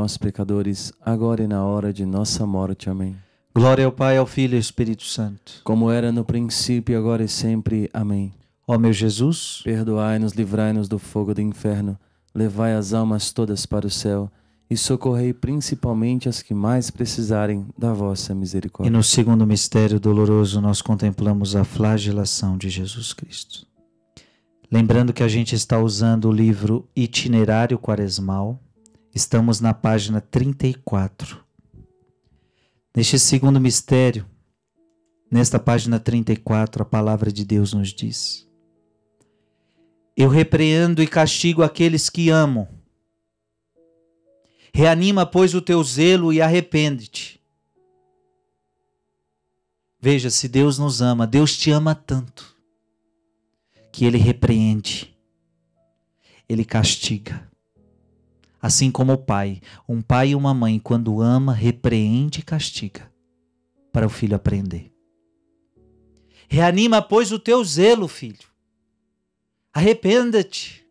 nós, pecadores, agora e na hora de nossa morte. Amém. Glória ao Pai, ao Filho e ao Espírito Santo. Como era no princípio, agora e sempre. Amém. Ó meu Jesus, perdoai-nos, livrai-nos do fogo do inferno, levai as almas todas para o céu e socorrei principalmente as que mais precisarem da vossa misericórdia. E no segundo mistério doloroso, nós contemplamos a flagelação de Jesus Cristo. Lembrando que a gente está usando o livro Itinerário Quaresmal Estamos na página 34. Neste segundo mistério, nesta página 34, a palavra de Deus nos diz: Eu repreendo e castigo aqueles que amo. Reanima, pois, o teu zelo e arrepende-te. Veja, se Deus nos ama, Deus te ama tanto que ele repreende, ele castiga Assim como o pai, um pai e uma mãe, quando ama, repreende e castiga, para o filho aprender. Reanima, pois, o teu zelo, filho. Arrependa-te.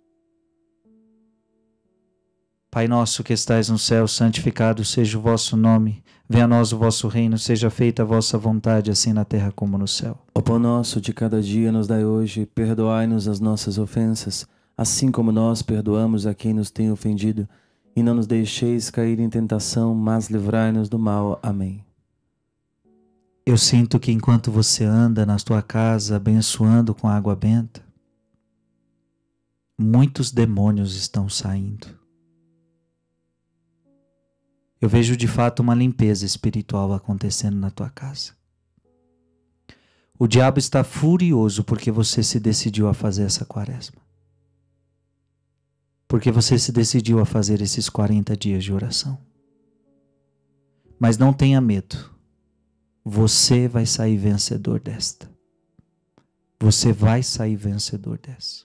Pai nosso que estais no céu, santificado seja o vosso nome. Venha a nós o vosso reino, seja feita a vossa vontade, assim na terra como no céu. O pão nosso de cada dia nos dai hoje, perdoai-nos as nossas ofensas assim como nós perdoamos a quem nos tem ofendido, e não nos deixeis cair em tentação, mas livrai-nos do mal. Amém. Eu sinto que enquanto você anda na sua casa abençoando com água benta, muitos demônios estão saindo. Eu vejo de fato uma limpeza espiritual acontecendo na tua casa. O diabo está furioso porque você se decidiu a fazer essa quaresma porque você se decidiu a fazer esses 40 dias de oração. Mas não tenha medo. Você vai sair vencedor desta. Você vai sair vencedor dessa.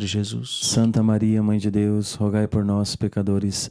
ventre, Jesus. Santa Maria, Mãe de Deus, rogai por nós, pecadores,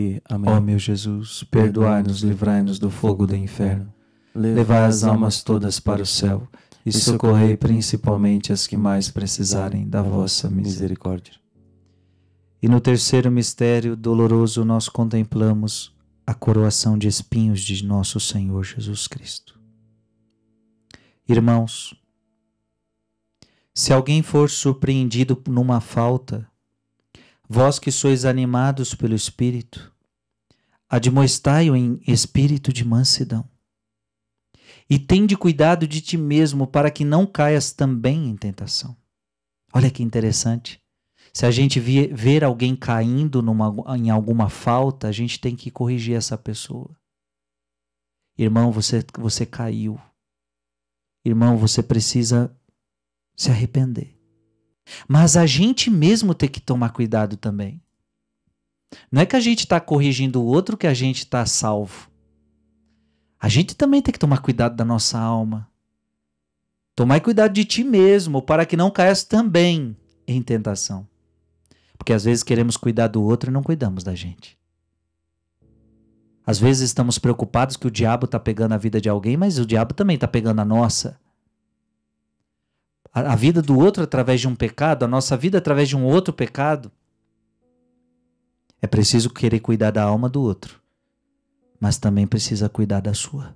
Maria. Amém. Ó meu Jesus, perdoai-nos, livrai-nos do fogo do inferno. Levai as almas todas para o céu e é socorrei principalmente as que mais precisarem da vossa misericórdia. E no terceiro mistério doloroso nós contemplamos a coroação de espinhos de nosso Senhor Jesus Cristo. Irmãos, se alguém for surpreendido numa falta, Vós que sois animados pelo Espírito, admoestai-o em espírito de mansidão. E tende cuidado de ti mesmo para que não caias também em tentação. Olha que interessante. Se a gente ver alguém caindo numa, em alguma falta, a gente tem que corrigir essa pessoa. Irmão, você, você caiu. Irmão, você precisa se arrepender. Mas a gente mesmo tem que tomar cuidado também. Não é que a gente está corrigindo o outro que a gente está salvo. A gente também tem que tomar cuidado da nossa alma. Tomar cuidado de ti mesmo, para que não caias também em tentação. Porque às vezes queremos cuidar do outro e não cuidamos da gente. Às vezes estamos preocupados que o diabo está pegando a vida de alguém, mas o diabo também está pegando a nossa a, vida do outro através de um pecado, a nossa vida através de um outro pecado, é preciso querer cuidar da alma do outro, mas também precisa cuidar da sua.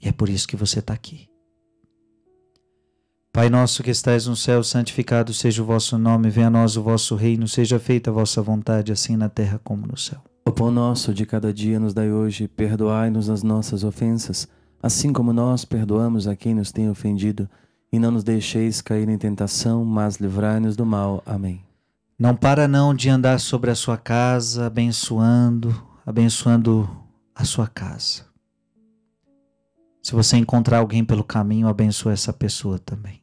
E é por isso que você está aqui. Pai nosso que estais no céu, santificado seja o vosso nome, venha a nós o vosso reino, seja feita a vossa vontade, assim na terra como no céu. O pão nosso de cada dia nos dai hoje, perdoai-nos as nossas ofensas, assim como nós perdoamos a quem nos tem ofendido e não nos deixeis cair em tentação, mas livrai-nos do mal. Amém. Não para não de andar sobre a sua casa, abençoando, abençoando a sua casa. Se você encontrar alguém pelo caminho, abençoe essa pessoa também.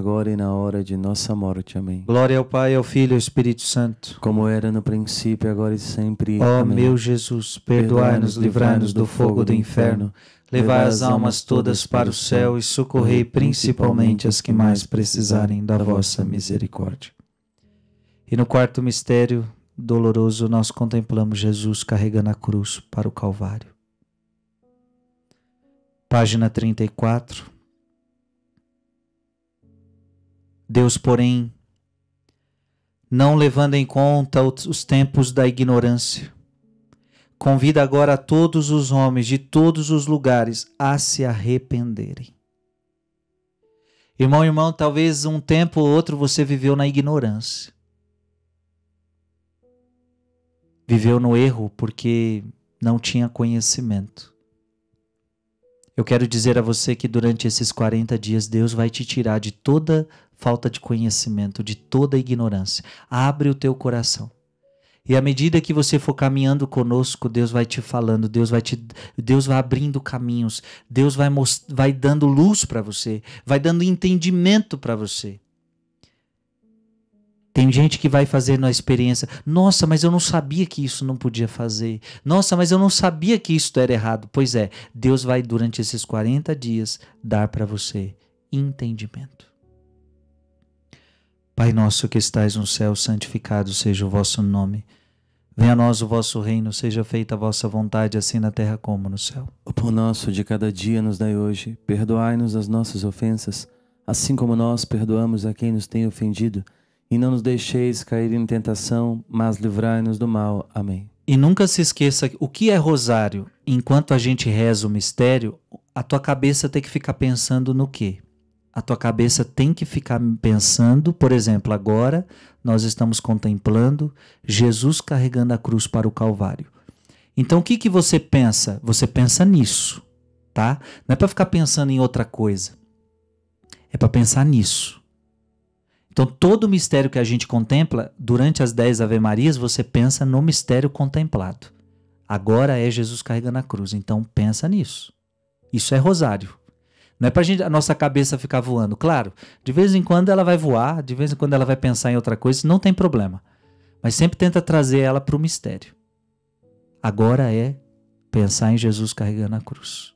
agora e na hora de nossa morte. Amém. Glória ao Pai, ao Filho e ao Espírito Santo. Como era no princípio, agora e sempre. Ó oh, meu Jesus, perdoai-nos, livrai-nos do fogo do inferno. Levai as almas todas para o céu e socorrei principalmente as que mais precisarem da vossa misericórdia. E no quarto mistério doloroso, nós contemplamos Jesus carregando a cruz para o Calvário. Página 34 Deus, porém, não levando em conta os tempos da ignorância, convida agora a todos os homens de todos os lugares a se arrependerem. Irmão, irmão, talvez um tempo ou outro você viveu na ignorância. Viveu no erro porque não tinha conhecimento. Eu quero dizer a você que durante esses 40 dias Deus vai te tirar de toda falta de conhecimento, de toda ignorância. Abre o teu coração. E à medida que você for caminhando conosco, Deus vai te falando, Deus vai te Deus vai abrindo caminhos, Deus vai most, vai dando luz para você, vai dando entendimento para você. Tem gente que vai fazendo a experiência. Nossa, mas eu não sabia que isso não podia fazer. Nossa, mas eu não sabia que isso era errado. Pois é, Deus vai durante esses 40 dias dar para você entendimento. Pai nosso que estais no céu, santificado seja o vosso nome. Venha a nós o vosso reino, seja feita a vossa vontade, assim na terra como no céu. O pão nosso de cada dia nos dai hoje. Perdoai-nos as nossas ofensas, assim como nós perdoamos a quem nos tem ofendido. E não nos deixeis cair em tentação, mas livrai-nos do mal. Amém. E nunca se esqueça o que é rosário. Enquanto a gente reza o mistério, a tua cabeça tem que ficar pensando no quê? a tua cabeça tem que ficar pensando, por exemplo, agora nós estamos contemplando Jesus carregando a cruz para o Calvário. Então o que, que você pensa? Você pensa nisso, tá? Não é para ficar pensando em outra coisa. É para pensar nisso. Então todo o mistério que a gente contempla, durante as dez Ave Marias, você pensa no mistério contemplado. Agora é Jesus carregando a cruz, então pensa nisso. Isso é rosário. Não é para gente, a nossa cabeça ficar voando. Claro, de vez em quando ela vai voar, de vez em quando ela vai pensar em outra coisa, não tem problema. Mas sempre tenta trazer ela para o mistério. Agora é pensar em Jesus carregando a cruz.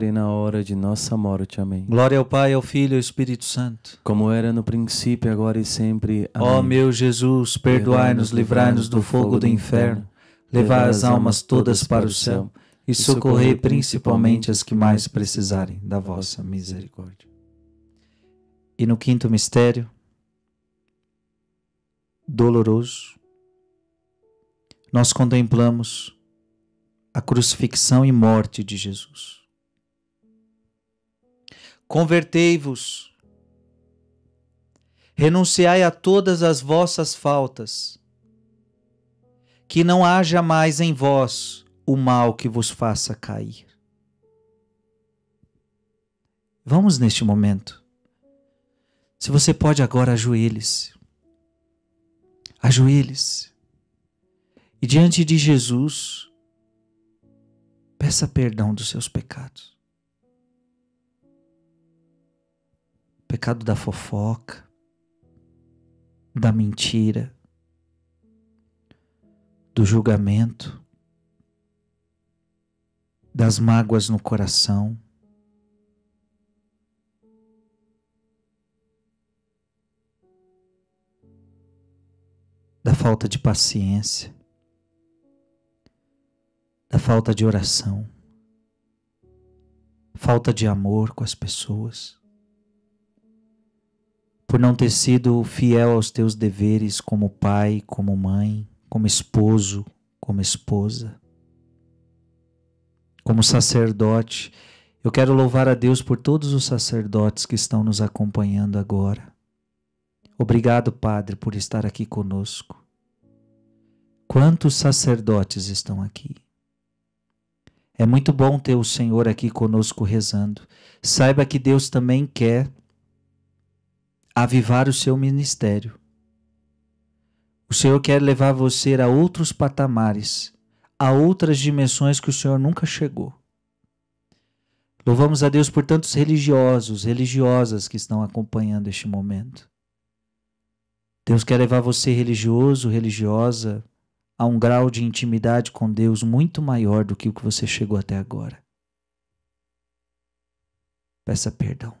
agora e na hora de nossa morte. Amém. Glória ao Pai, ao Filho e ao Espírito Santo. Como era no princípio, agora e sempre. Amém. Ó meu Jesus, perdoai-nos, livrai-nos do fogo do inferno, levai as almas todas para o céu e socorrei principalmente as que mais precisarem da vossa misericórdia. E no quinto mistério, doloroso, nós contemplamos a crucifixão e morte de Jesus. Convertei-vos. Renunciai a todas as vossas faltas, que não haja mais em vós o mal que vos faça cair. Vamos neste momento. Se você pode agora, ajoelhe-se. Ajoelhe-se. E diante de Jesus, peça perdão dos seus pecados. pecado da fofoca, da mentira, do julgamento, das mágoas no coração. Da falta de paciência, da falta de oração, falta de amor com as pessoas por não ter sido fiel aos teus deveres como pai, como mãe, como esposo, como esposa, como sacerdote. Eu quero louvar a Deus por todos os sacerdotes que estão nos acompanhando agora. Obrigado, Padre, por estar aqui conosco. Quantos sacerdotes estão aqui? É muito bom ter o Senhor aqui conosco rezando. Saiba que Deus também quer avivar o seu ministério. O Senhor quer levar você a outros patamares, a outras dimensões que o Senhor nunca chegou. Louvamos a Deus por tantos religiosos, religiosas que estão acompanhando este momento. Deus quer levar você, religioso, religiosa, a um grau de intimidade com Deus muito maior do que o que você chegou até agora. Peça perdão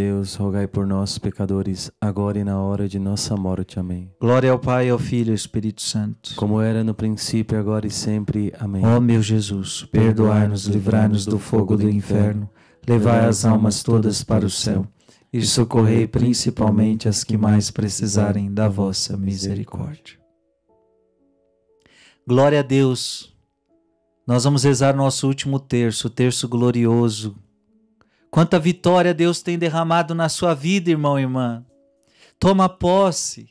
Deus, rogai por nós, pecadores, agora e na hora de nossa morte. Amém. Glória ao Pai, ao Filho e ao Espírito Santo. Como era no princípio, agora e sempre. Amém. Ó meu Jesus, perdoai-nos, livrai-nos do fogo do inferno, levai as almas todas para o céu e socorrei principalmente as que mais precisarem da vossa misericórdia. Glória a Deus. Nós vamos rezar nosso último terço, o terço glorioso Quanta vitória Deus tem derramado na sua vida, irmão e irmã. Toma posse.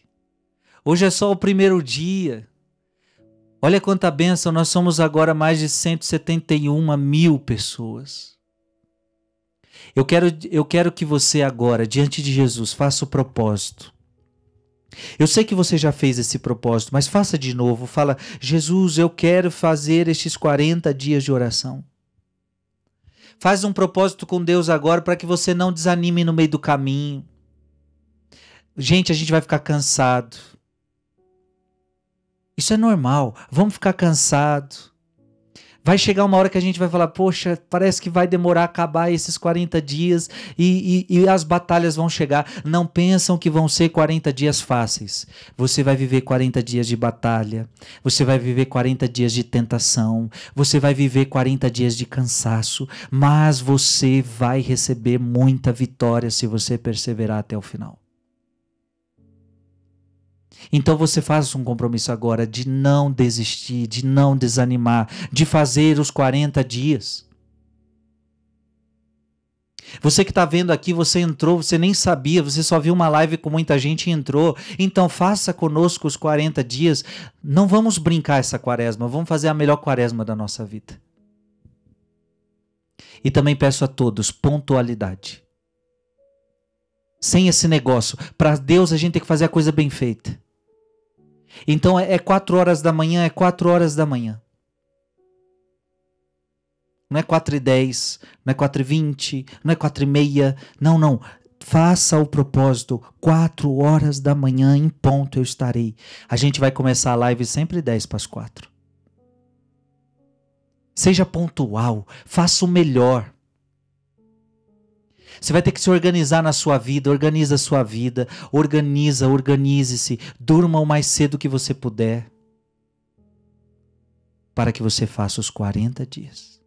Hoje é só o primeiro dia. Olha quanta bênção, nós somos agora mais de 171 mil pessoas. Eu quero, eu quero que você agora, diante de Jesus, faça o propósito. Eu sei que você já fez esse propósito, mas faça de novo. Fala, Jesus, eu quero fazer estes 40 dias de oração. Faz um propósito com Deus agora para que você não desanime no meio do caminho. Gente, a gente vai ficar cansado. Isso é normal. Vamos ficar cansado. Vai chegar uma hora que a gente vai falar, poxa, parece que vai demorar a acabar esses 40 dias e, e, e as batalhas vão chegar. Não pensam que vão ser 40 dias fáceis. Você vai viver 40 dias de batalha, você vai viver 40 dias de tentação, você vai viver 40 dias de cansaço, mas você vai receber muita vitória se você perseverar até o final. Então você faz um compromisso agora de não desistir, de não desanimar, de fazer os 40 dias. Você que está vendo aqui, você entrou, você nem sabia, você só viu uma live com muita gente e entrou. Então faça conosco os 40 dias. Não vamos brincar essa quaresma, vamos fazer a melhor quaresma da nossa vida. E também peço a todos pontualidade. Sem esse negócio, para Deus a gente tem que fazer a coisa bem feita. Então é 4 é horas da manhã, é 4 horas da manhã. Não é 4 e 10, não é 4 e 20, não é 4 e meia. Não, não. Faça o propósito. 4 horas da manhã em ponto eu estarei. A gente vai começar a live sempre 10 para as quatro. Seja pontual, faça o melhor. Você vai ter que se organizar na sua vida, organiza a sua vida, organiza, organize-se, durma o mais cedo que você puder, para que você faça os 40 dias.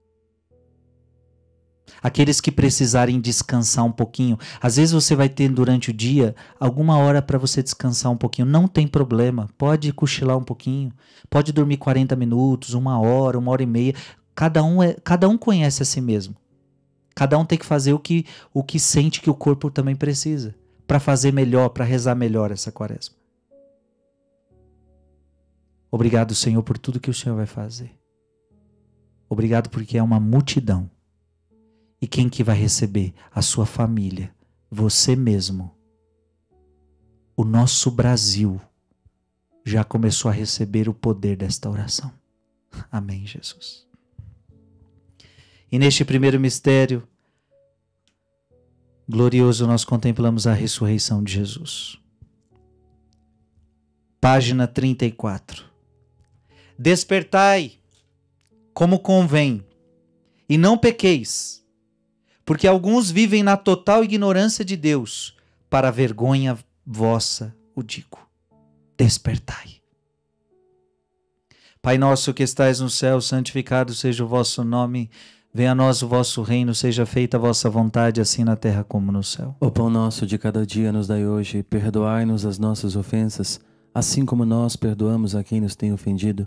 Aqueles que precisarem descansar um pouquinho, às vezes você vai ter durante o dia alguma hora para você descansar um pouquinho, não tem problema, pode cochilar um pouquinho, pode dormir 40 minutos, uma hora, uma hora e meia, cada um, é, cada um conhece a si mesmo. Cada um tem que fazer o que, o que sente que o corpo também precisa, para fazer melhor, para rezar melhor essa quaresma. Obrigado, Senhor, por tudo que o Senhor vai fazer. Obrigado porque é uma multidão. E quem que vai receber? A sua família, você mesmo. O nosso Brasil já começou a receber o poder desta oração. Amém, Jesus. E neste primeiro mistério, glorioso, nós contemplamos a ressurreição de Jesus. Página 34. Despertai, como convém, e não pequeis, porque alguns vivem na total ignorância de Deus, para vergonha vossa o digo. Despertai. Pai nosso que estais no céu, santificado seja o vosso nome. Venha a nós o vosso reino, seja feita a vossa vontade, assim na terra como no céu. O pão nosso de cada dia nos dai hoje, perdoai-nos as nossas ofensas, assim como nós perdoamos a quem nos tem ofendido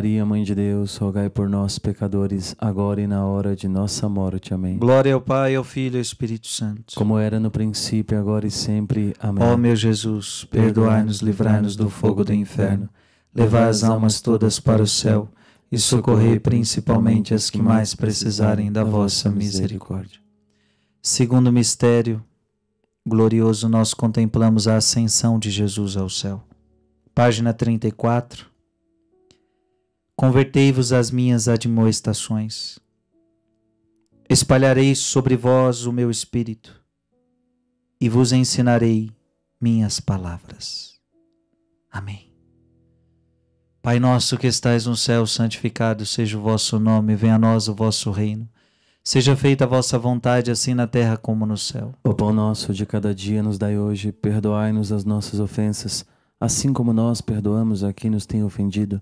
Maria, Mãe de Deus, rogai por nós, pecadores, agora e na hora de nossa morte. Amém. Glória ao Pai, ao Filho e ao Espírito Santo. Como era no princípio, agora e sempre. Amém. Ó meu Jesus, perdoai-nos, livrai-nos do fogo do inferno. Levai as almas todas para o céu e socorrei principalmente as que mais precisarem da vossa misericórdia. Segundo mistério glorioso, nós contemplamos a ascensão de Jesus ao céu. Página 34 Convertei-vos às minhas admoestações. Espalharei sobre vós o meu espírito e vos ensinarei minhas palavras. Amém. Pai nosso que estais no céu, santificado seja o vosso nome, venha a nós o vosso reino. Seja feita a vossa vontade, assim na terra como no céu. O pão nosso de cada dia nos dai hoje, perdoai-nos as nossas ofensas, assim como nós perdoamos a quem nos tem ofendido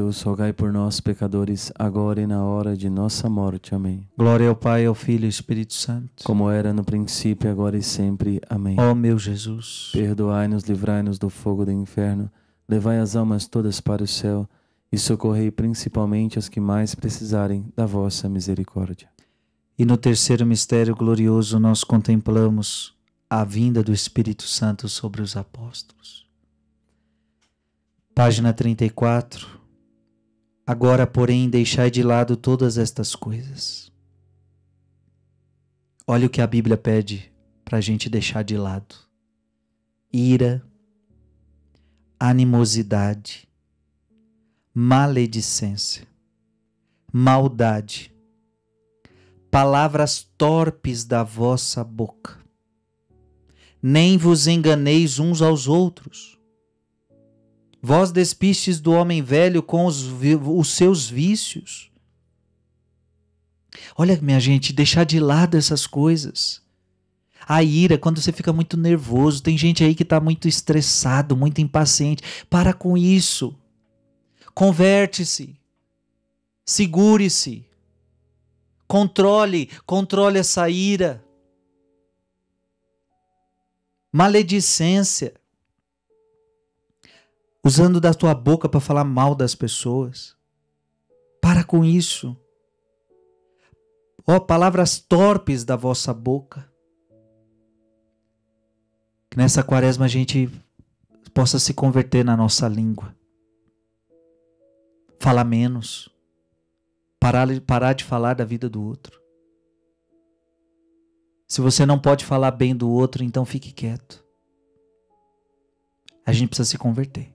Deus, rogai por nós, pecadores, agora e na hora de nossa morte. Amém. Glória ao Pai, ao Filho e ao Espírito Santo. Como era no princípio, agora e sempre. Amém. Ó meu Jesus, perdoai-nos, livrai-nos do fogo do inferno, levai as almas todas para o céu e socorrei principalmente as que mais precisarem da vossa misericórdia. E no terceiro mistério glorioso nós contemplamos a vinda do Espírito Santo sobre os apóstolos. Página 34 Agora, porém, deixai de lado todas estas coisas. Olha o que a Bíblia pede para a gente deixar de lado: ira, animosidade, maledicência, maldade, palavras torpes da vossa boca. Nem vos enganeis uns aos outros Vós despistes do homem velho com os, os seus vícios. Olha, minha gente, deixar de lado essas coisas. A ira, quando você fica muito nervoso, tem gente aí que está muito estressado, muito impaciente. Para com isso. Converte-se. Segure-se. Controle, controle essa ira. Maledicência usando da tua boca para falar mal das pessoas. Para com isso. Ó, oh, palavras torpes da vossa boca. Que nessa quaresma a gente possa se converter na nossa língua. Falar menos. Parar, parar de falar da vida do outro. Se você não pode falar bem do outro, então fique quieto. A gente precisa se converter.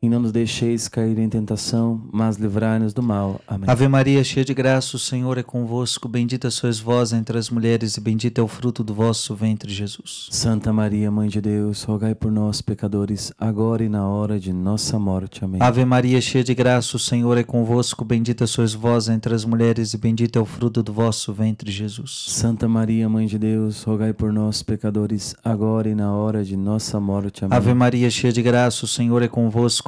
e não nos deixeis cair em tentação, mas livrai-nos do mal. Amém. Ave Maria, cheia de graça, o Senhor é convosco. Bendita sois vós entre as mulheres, e bendito é o fruto do vosso ventre, Jesus. Santa Maria, Mãe de Deus, rogai por nós, pecadores, agora e na hora de nossa morte. Amém. Ave Maria, cheia de graça, o Senhor é convosco. Bendita sois vós entre as mulheres, e bendito é o fruto do vosso ventre, Jesus. Santa Maria, Mãe de Deus, rogai por nós, pecadores, agora e na hora de nossa morte. Amém. Ave Maria, cheia de graça, o Senhor é convosco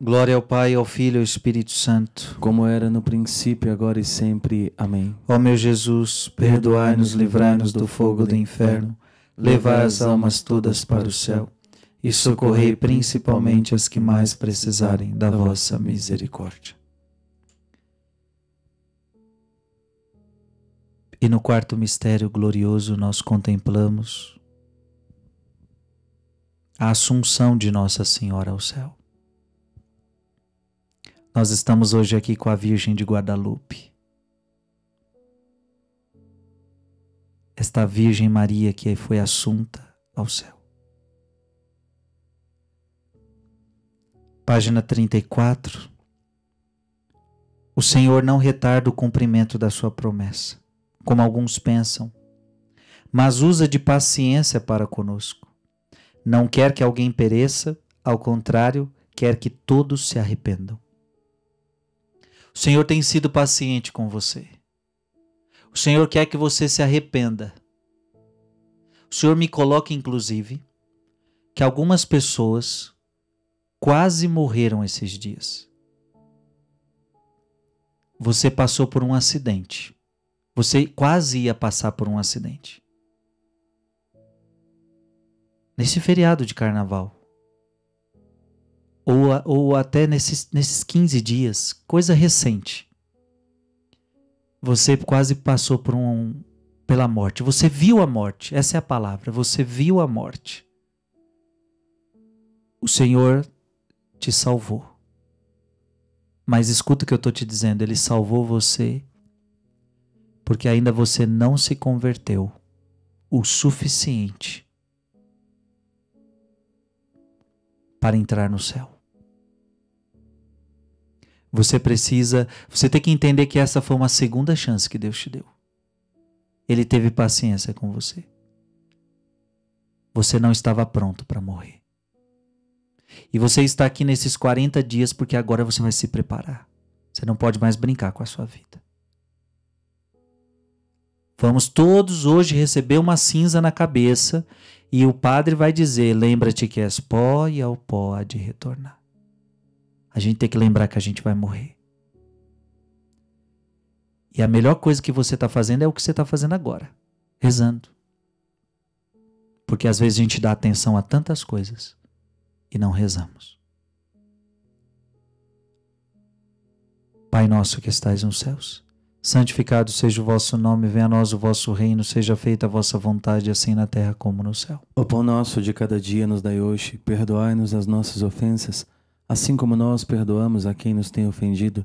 Glória ao Pai, ao Filho e ao Espírito Santo. Como era no princípio, agora e sempre. Amém. Ó meu Jesus, perdoai-nos, livrai-nos do fogo do inferno, levai as almas todas para o céu e socorrei principalmente as que mais precisarem da vossa misericórdia. E no quarto mistério glorioso nós contemplamos a assunção de Nossa Senhora ao céu. Nós estamos hoje aqui com a Virgem de Guadalupe. Esta Virgem Maria que foi assunta ao céu. Página 34. O Senhor não retarda o cumprimento da sua promessa, como alguns pensam, mas usa de paciência para conosco. Não quer que alguém pereça, ao contrário, quer que todos se arrependam. O Senhor tem sido paciente com você. O Senhor quer que você se arrependa. O Senhor me coloca, inclusive, que algumas pessoas quase morreram esses dias. Você passou por um acidente. Você quase ia passar por um acidente. Nesse feriado de carnaval, ou, ou até nesses, nesses 15 dias, coisa recente. Você quase passou por um, pela morte. Você viu a morte, essa é a palavra. Você viu a morte. O Senhor te salvou. Mas escuta o que eu estou te dizendo: Ele salvou você porque ainda você não se converteu o suficiente para entrar no céu. Você precisa, você tem que entender que essa foi uma segunda chance que Deus te deu. Ele teve paciência com você. Você não estava pronto para morrer. E você está aqui nesses 40 dias porque agora você vai se preparar. Você não pode mais brincar com a sua vida. Vamos todos hoje receber uma cinza na cabeça e o padre vai dizer: lembra-te que és pó e ao pó há de retornar a gente tem que lembrar que a gente vai morrer. E a melhor coisa que você está fazendo é o que você está fazendo agora, rezando. Porque às vezes a gente dá atenção a tantas coisas e não rezamos. Pai nosso que estais nos céus, santificado seja o vosso nome, venha a nós o vosso reino, seja feita a vossa vontade, assim na terra como no céu. O pão nosso de cada dia nos dai hoje, perdoai-nos as nossas ofensas assim como nós perdoamos a quem nos tem ofendido,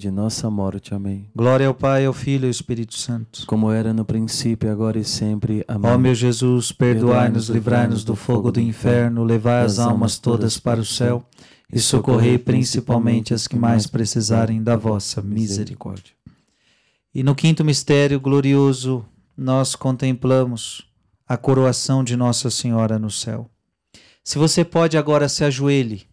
de de nossa morte. Amém. Glória ao Pai, ao Filho e ao Espírito Santo. Como era no princípio, agora e sempre. Amém. Ó meu Jesus, perdoai-nos, livrai-nos do fogo do inferno, levai as almas todas para o céu e socorrei principalmente as que mais precisarem da vossa misericórdia. E no quinto mistério glorioso, nós contemplamos a coroação de Nossa Senhora no céu. Se você pode agora se ajoelhe,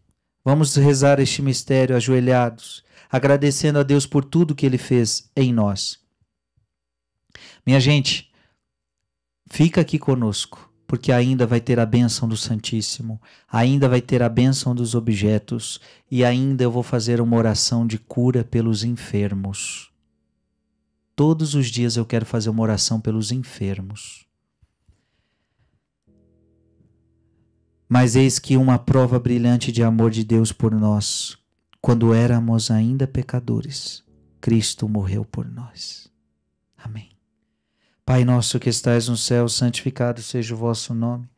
vamos rezar este mistério ajoelhados agradecendo a Deus por tudo que ele fez em nós. Minha gente, fica aqui conosco, porque ainda vai ter a bênção do Santíssimo, ainda vai ter a bênção dos objetos, e ainda eu vou fazer uma oração de cura pelos enfermos. Todos os dias eu quero fazer uma oração pelos enfermos. Mas eis que uma prova brilhante de amor de Deus por nós quando éramos ainda pecadores, Cristo morreu por nós. Amém. Pai nosso que estais no céu, santificado seja o vosso nome.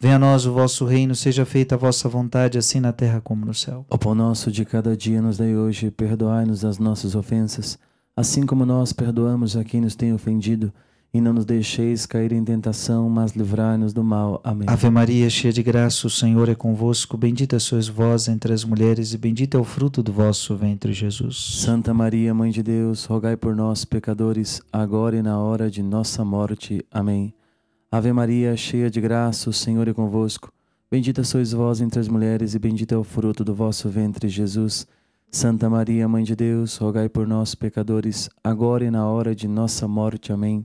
Venha a nós o vosso reino, seja feita a vossa vontade, assim na terra como no céu. O pão nosso de cada dia nos dai hoje, perdoai-nos as nossas ofensas, assim como nós perdoamos a quem nos tem ofendido e não nos deixeis cair em tentação, mas livrai-nos do mal. Amém. Ave Maria, cheia de graça, o Senhor é convosco, bendita sois vós entre as mulheres e bendito é o fruto do vosso ventre, Jesus. Santa Maria, mãe de Deus, rogai por nós, pecadores, agora e na hora de nossa morte. Amém. Ave Maria, cheia de graça, o Senhor é convosco, bendita sois vós entre as mulheres e bendito é o fruto do vosso ventre, Jesus. Santa Maria, mãe de Deus, rogai por nós, pecadores, agora e na hora de nossa morte. Amém.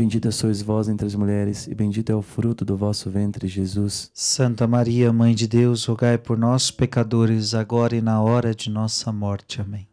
Bendita sois vós entre as mulheres, e bendito é o fruto do vosso ventre, Jesus. Santa Maria, Mãe de Deus, rogai por nós, pecadores, agora e na hora de nossa morte. Amém.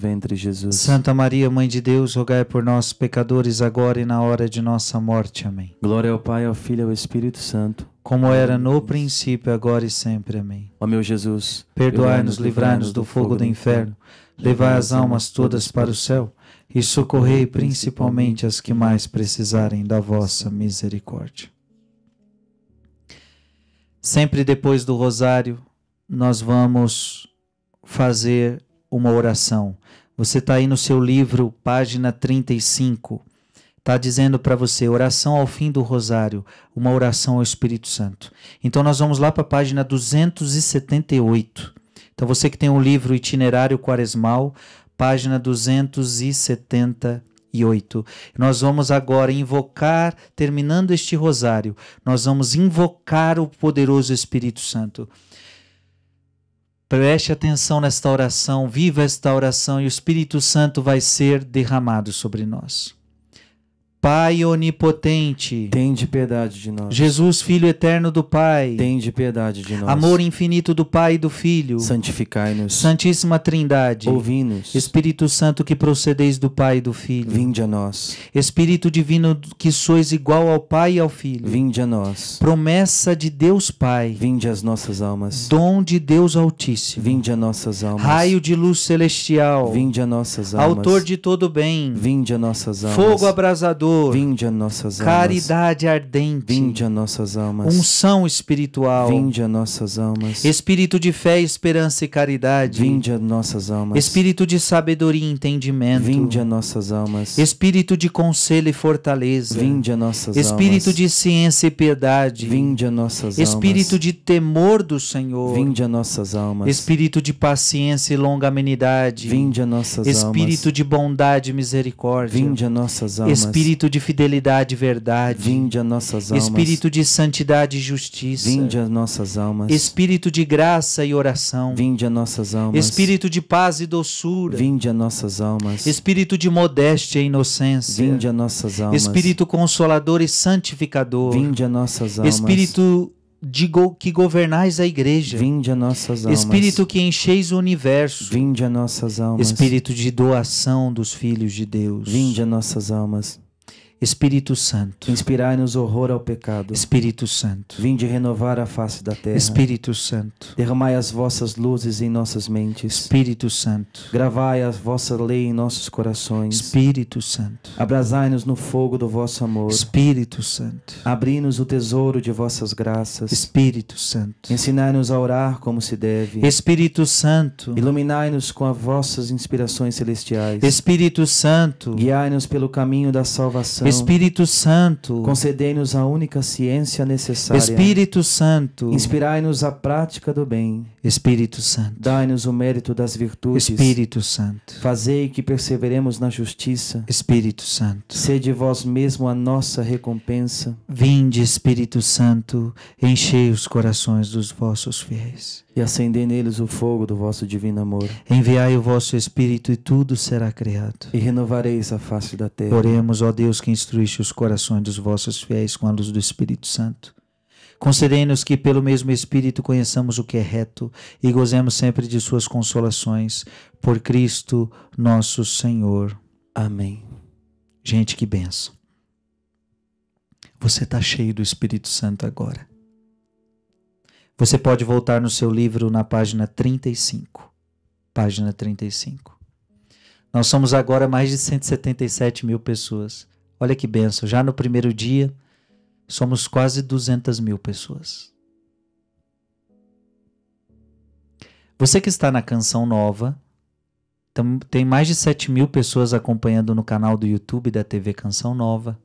ventre, Jesus. Santa Maria, Mãe de Deus, rogai por nós, pecadores, agora e na hora de nossa morte. Amém. Glória ao Pai, ao Filho e ao Espírito Santo. Como era no princípio, agora e sempre. Amém. Ó meu Jesus, perdoai-nos, livrai-nos do fogo do inferno, levai as almas todas para o céu e socorrei principalmente as que mais precisarem da vossa misericórdia. Sempre depois do rosário, nós vamos fazer uma oração. Você está aí no seu livro, página 35. Está dizendo para você, oração ao fim do rosário, uma oração ao Espírito Santo. Então nós vamos lá para a página 278. Então você que tem o um livro Itinerário Quaresmal, página 278. Nós vamos agora invocar, terminando este rosário, nós vamos invocar o poderoso Espírito Santo. Preste atenção nesta oração, viva esta oração e o Espírito Santo vai ser derramado sobre nós. Pai onipotente, tem de piedade de nós. Jesus, Filho eterno do Pai, tem de piedade de nós. Amor infinito do Pai e do Filho, santificai-nos. Santíssima Trindade, ouvi-nos. Espírito Santo que procedeis do Pai e do Filho, vinde a nós. Espírito divino que sois igual ao Pai e ao Filho, vinde a nós. Promessa de Deus Pai, vinde às nossas almas. Dom de Deus Altíssimo, vinde a nossas almas. Raio de luz celestial, vinde a nossas almas. Autor de todo bem, vinde a nossas almas. Fogo abrasador Senhor. Vinde a nossas almas. Caridade ardente. Vinde a nossas almas. Unção espiritual. Vinde a nossas almas. Espírito de fé, esperança e caridade. Vinde a nossas almas. Espírito de sabedoria e entendimento. Vinde a nossas almas. Espírito de conselho e fortaleza. Vinde a nossas almas. Espírito de ciência e piedade. Vinde a nossas almas. Espírito de temor do Senhor. Vinde a nossas almas. Espírito de paciência e longa amenidade. Vinde a nossas almas. Espírito de bondade e misericórdia. Vinde a nossas almas. Espírito Espírito de fidelidade e verdade. Vinde a nossas almas. Espírito de santidade e justiça. Vinde a nossas almas. Espírito de graça e oração. Vinde a nossas almas. Espírito de paz e doçura. Vinde a nossas almas. Espírito de modéstia e inocência. Vinde a nossas almas. Espírito consolador e santificador. Vinde a nossas almas. Espírito de go que governais a igreja. Vinde a nossas almas. Espírito que encheis o universo. Vinde a nossas almas. Espírito de doação dos filhos de Deus. Vinde a nossas almas. Espírito Santo, inspirai-nos horror ao pecado. Espírito Santo, vinde renovar a face da terra. Espírito Santo, derramai as vossas luzes em nossas mentes. Espírito Santo, gravai a vossa lei em nossos corações. Espírito Santo, abrasai-nos no fogo do vosso amor. Espírito Santo, abri-nos o tesouro de vossas graças. Espírito Santo, ensinai-nos a orar como se deve. Espírito Santo, iluminai-nos com as vossas inspirações celestiais. Espírito Santo, guiai-nos pelo caminho da salvação. Então, Espírito Santo, concedei-nos a única ciência necessária. Espírito Santo, inspirai-nos a prática do bem Espírito Santo. Dai-nos o mérito das virtudes. Espírito Santo. Fazei que perseveremos na justiça. Espírito Santo. Sede vós mesmo a nossa recompensa. Vinde, Espírito Santo, enchei os corações dos vossos fiéis. E acendei neles o fogo do vosso divino amor. Enviai o vosso Espírito e tudo será criado. E renovareis a face da terra. Oremos, ó Deus, que instruísse os corações dos vossos fiéis com a luz do Espírito Santo Concedei-nos que, pelo mesmo Espírito, conheçamos o que é reto e gozemos sempre de Suas consolações. Por Cristo nosso Senhor. Amém. Gente, que benção. Você está cheio do Espírito Santo agora. Você pode voltar no seu livro na página 35. Página 35. Nós somos agora mais de 177 mil pessoas. Olha que benção. Já no primeiro dia. Somos quase 200 mil pessoas. Você que está na Canção Nova, tem mais de 7 mil pessoas acompanhando no canal do YouTube da TV Canção Nova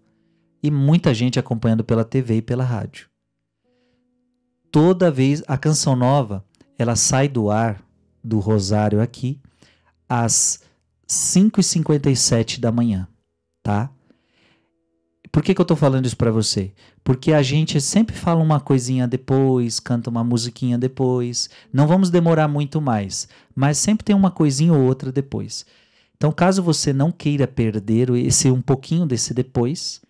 e muita gente acompanhando pela TV e pela rádio. Toda vez a Canção Nova, ela sai do ar do Rosário aqui às 5h57 da manhã, tá? Por que, que eu estou falando isso para você? Porque a gente sempre fala uma coisinha depois, canta uma musiquinha depois. Não vamos demorar muito mais, mas sempre tem uma coisinha ou outra depois. Então, caso você não queira perder esse um pouquinho desse depois,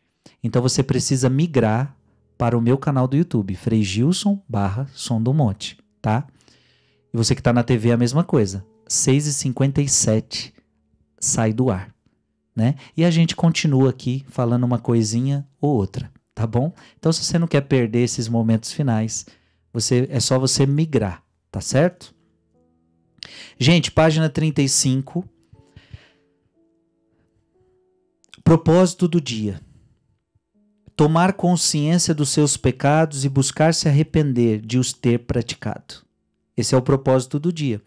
então você precisa migrar para o meu canal do YouTube, Frei Gilson barra Som do Monte, tá? E você que está na TV é a mesma coisa. 6h57 sai do ar né? E a gente continua aqui falando uma coisinha ou outra, tá bom? Então, se você não quer perder esses momentos finais, você é só você migrar, tá certo? Gente, página 35. Propósito do dia. Tomar consciência dos seus pecados e buscar se arrepender de os ter praticado. Esse é o propósito do dia.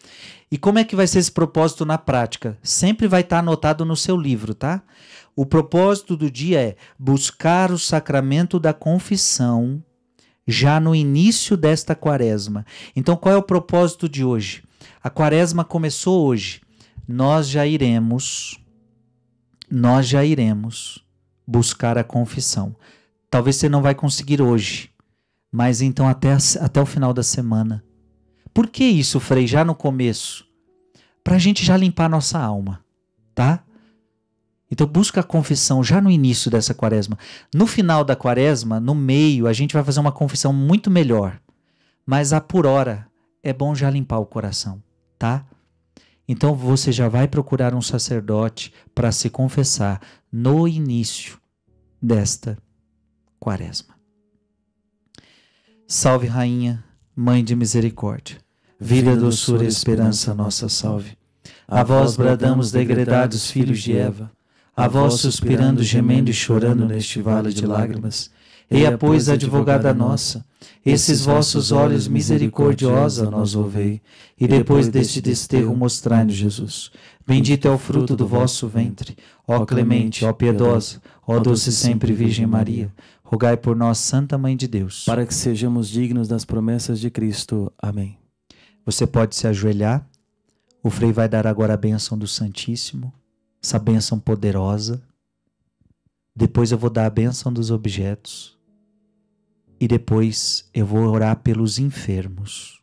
E como é que vai ser esse propósito na prática? Sempre vai estar tá anotado no seu livro, tá? O propósito do dia é buscar o sacramento da confissão já no início desta quaresma. Então, qual é o propósito de hoje? A quaresma começou hoje. Nós já iremos, nós já iremos buscar a confissão. Talvez você não vai conseguir hoje, mas então até, até o final da semana por que isso, Frei, já no começo? Para a gente já limpar nossa alma, tá? Então busca a confissão já no início dessa quaresma. No final da quaresma, no meio, a gente vai fazer uma confissão muito melhor. Mas a por hora é bom já limpar o coração, tá? Então você já vai procurar um sacerdote para se confessar no início desta quaresma. Salve rainha Mãe de misericórdia, vida, doçura e esperança nossa salve. A vós bradamos degredados filhos de Eva, a vós suspirando, gemendo e chorando neste vale de lágrimas. Eia, pois, advogada nossa, esses vossos olhos misericordiosa nós ouvei, e depois deste desterro mostrai-nos Jesus. Bendito é o fruto do vosso ventre, ó clemente, ó piedosa, ó doce sempre Virgem Maria rogai por nós, Santa Mãe de Deus, para que sejamos dignos das promessas de Cristo. Amém. Você pode se ajoelhar. O Frei vai dar agora a bênção do Santíssimo, essa bênção poderosa. Depois eu vou dar a bênção dos objetos. E depois eu vou orar pelos enfermos.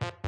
Thank you.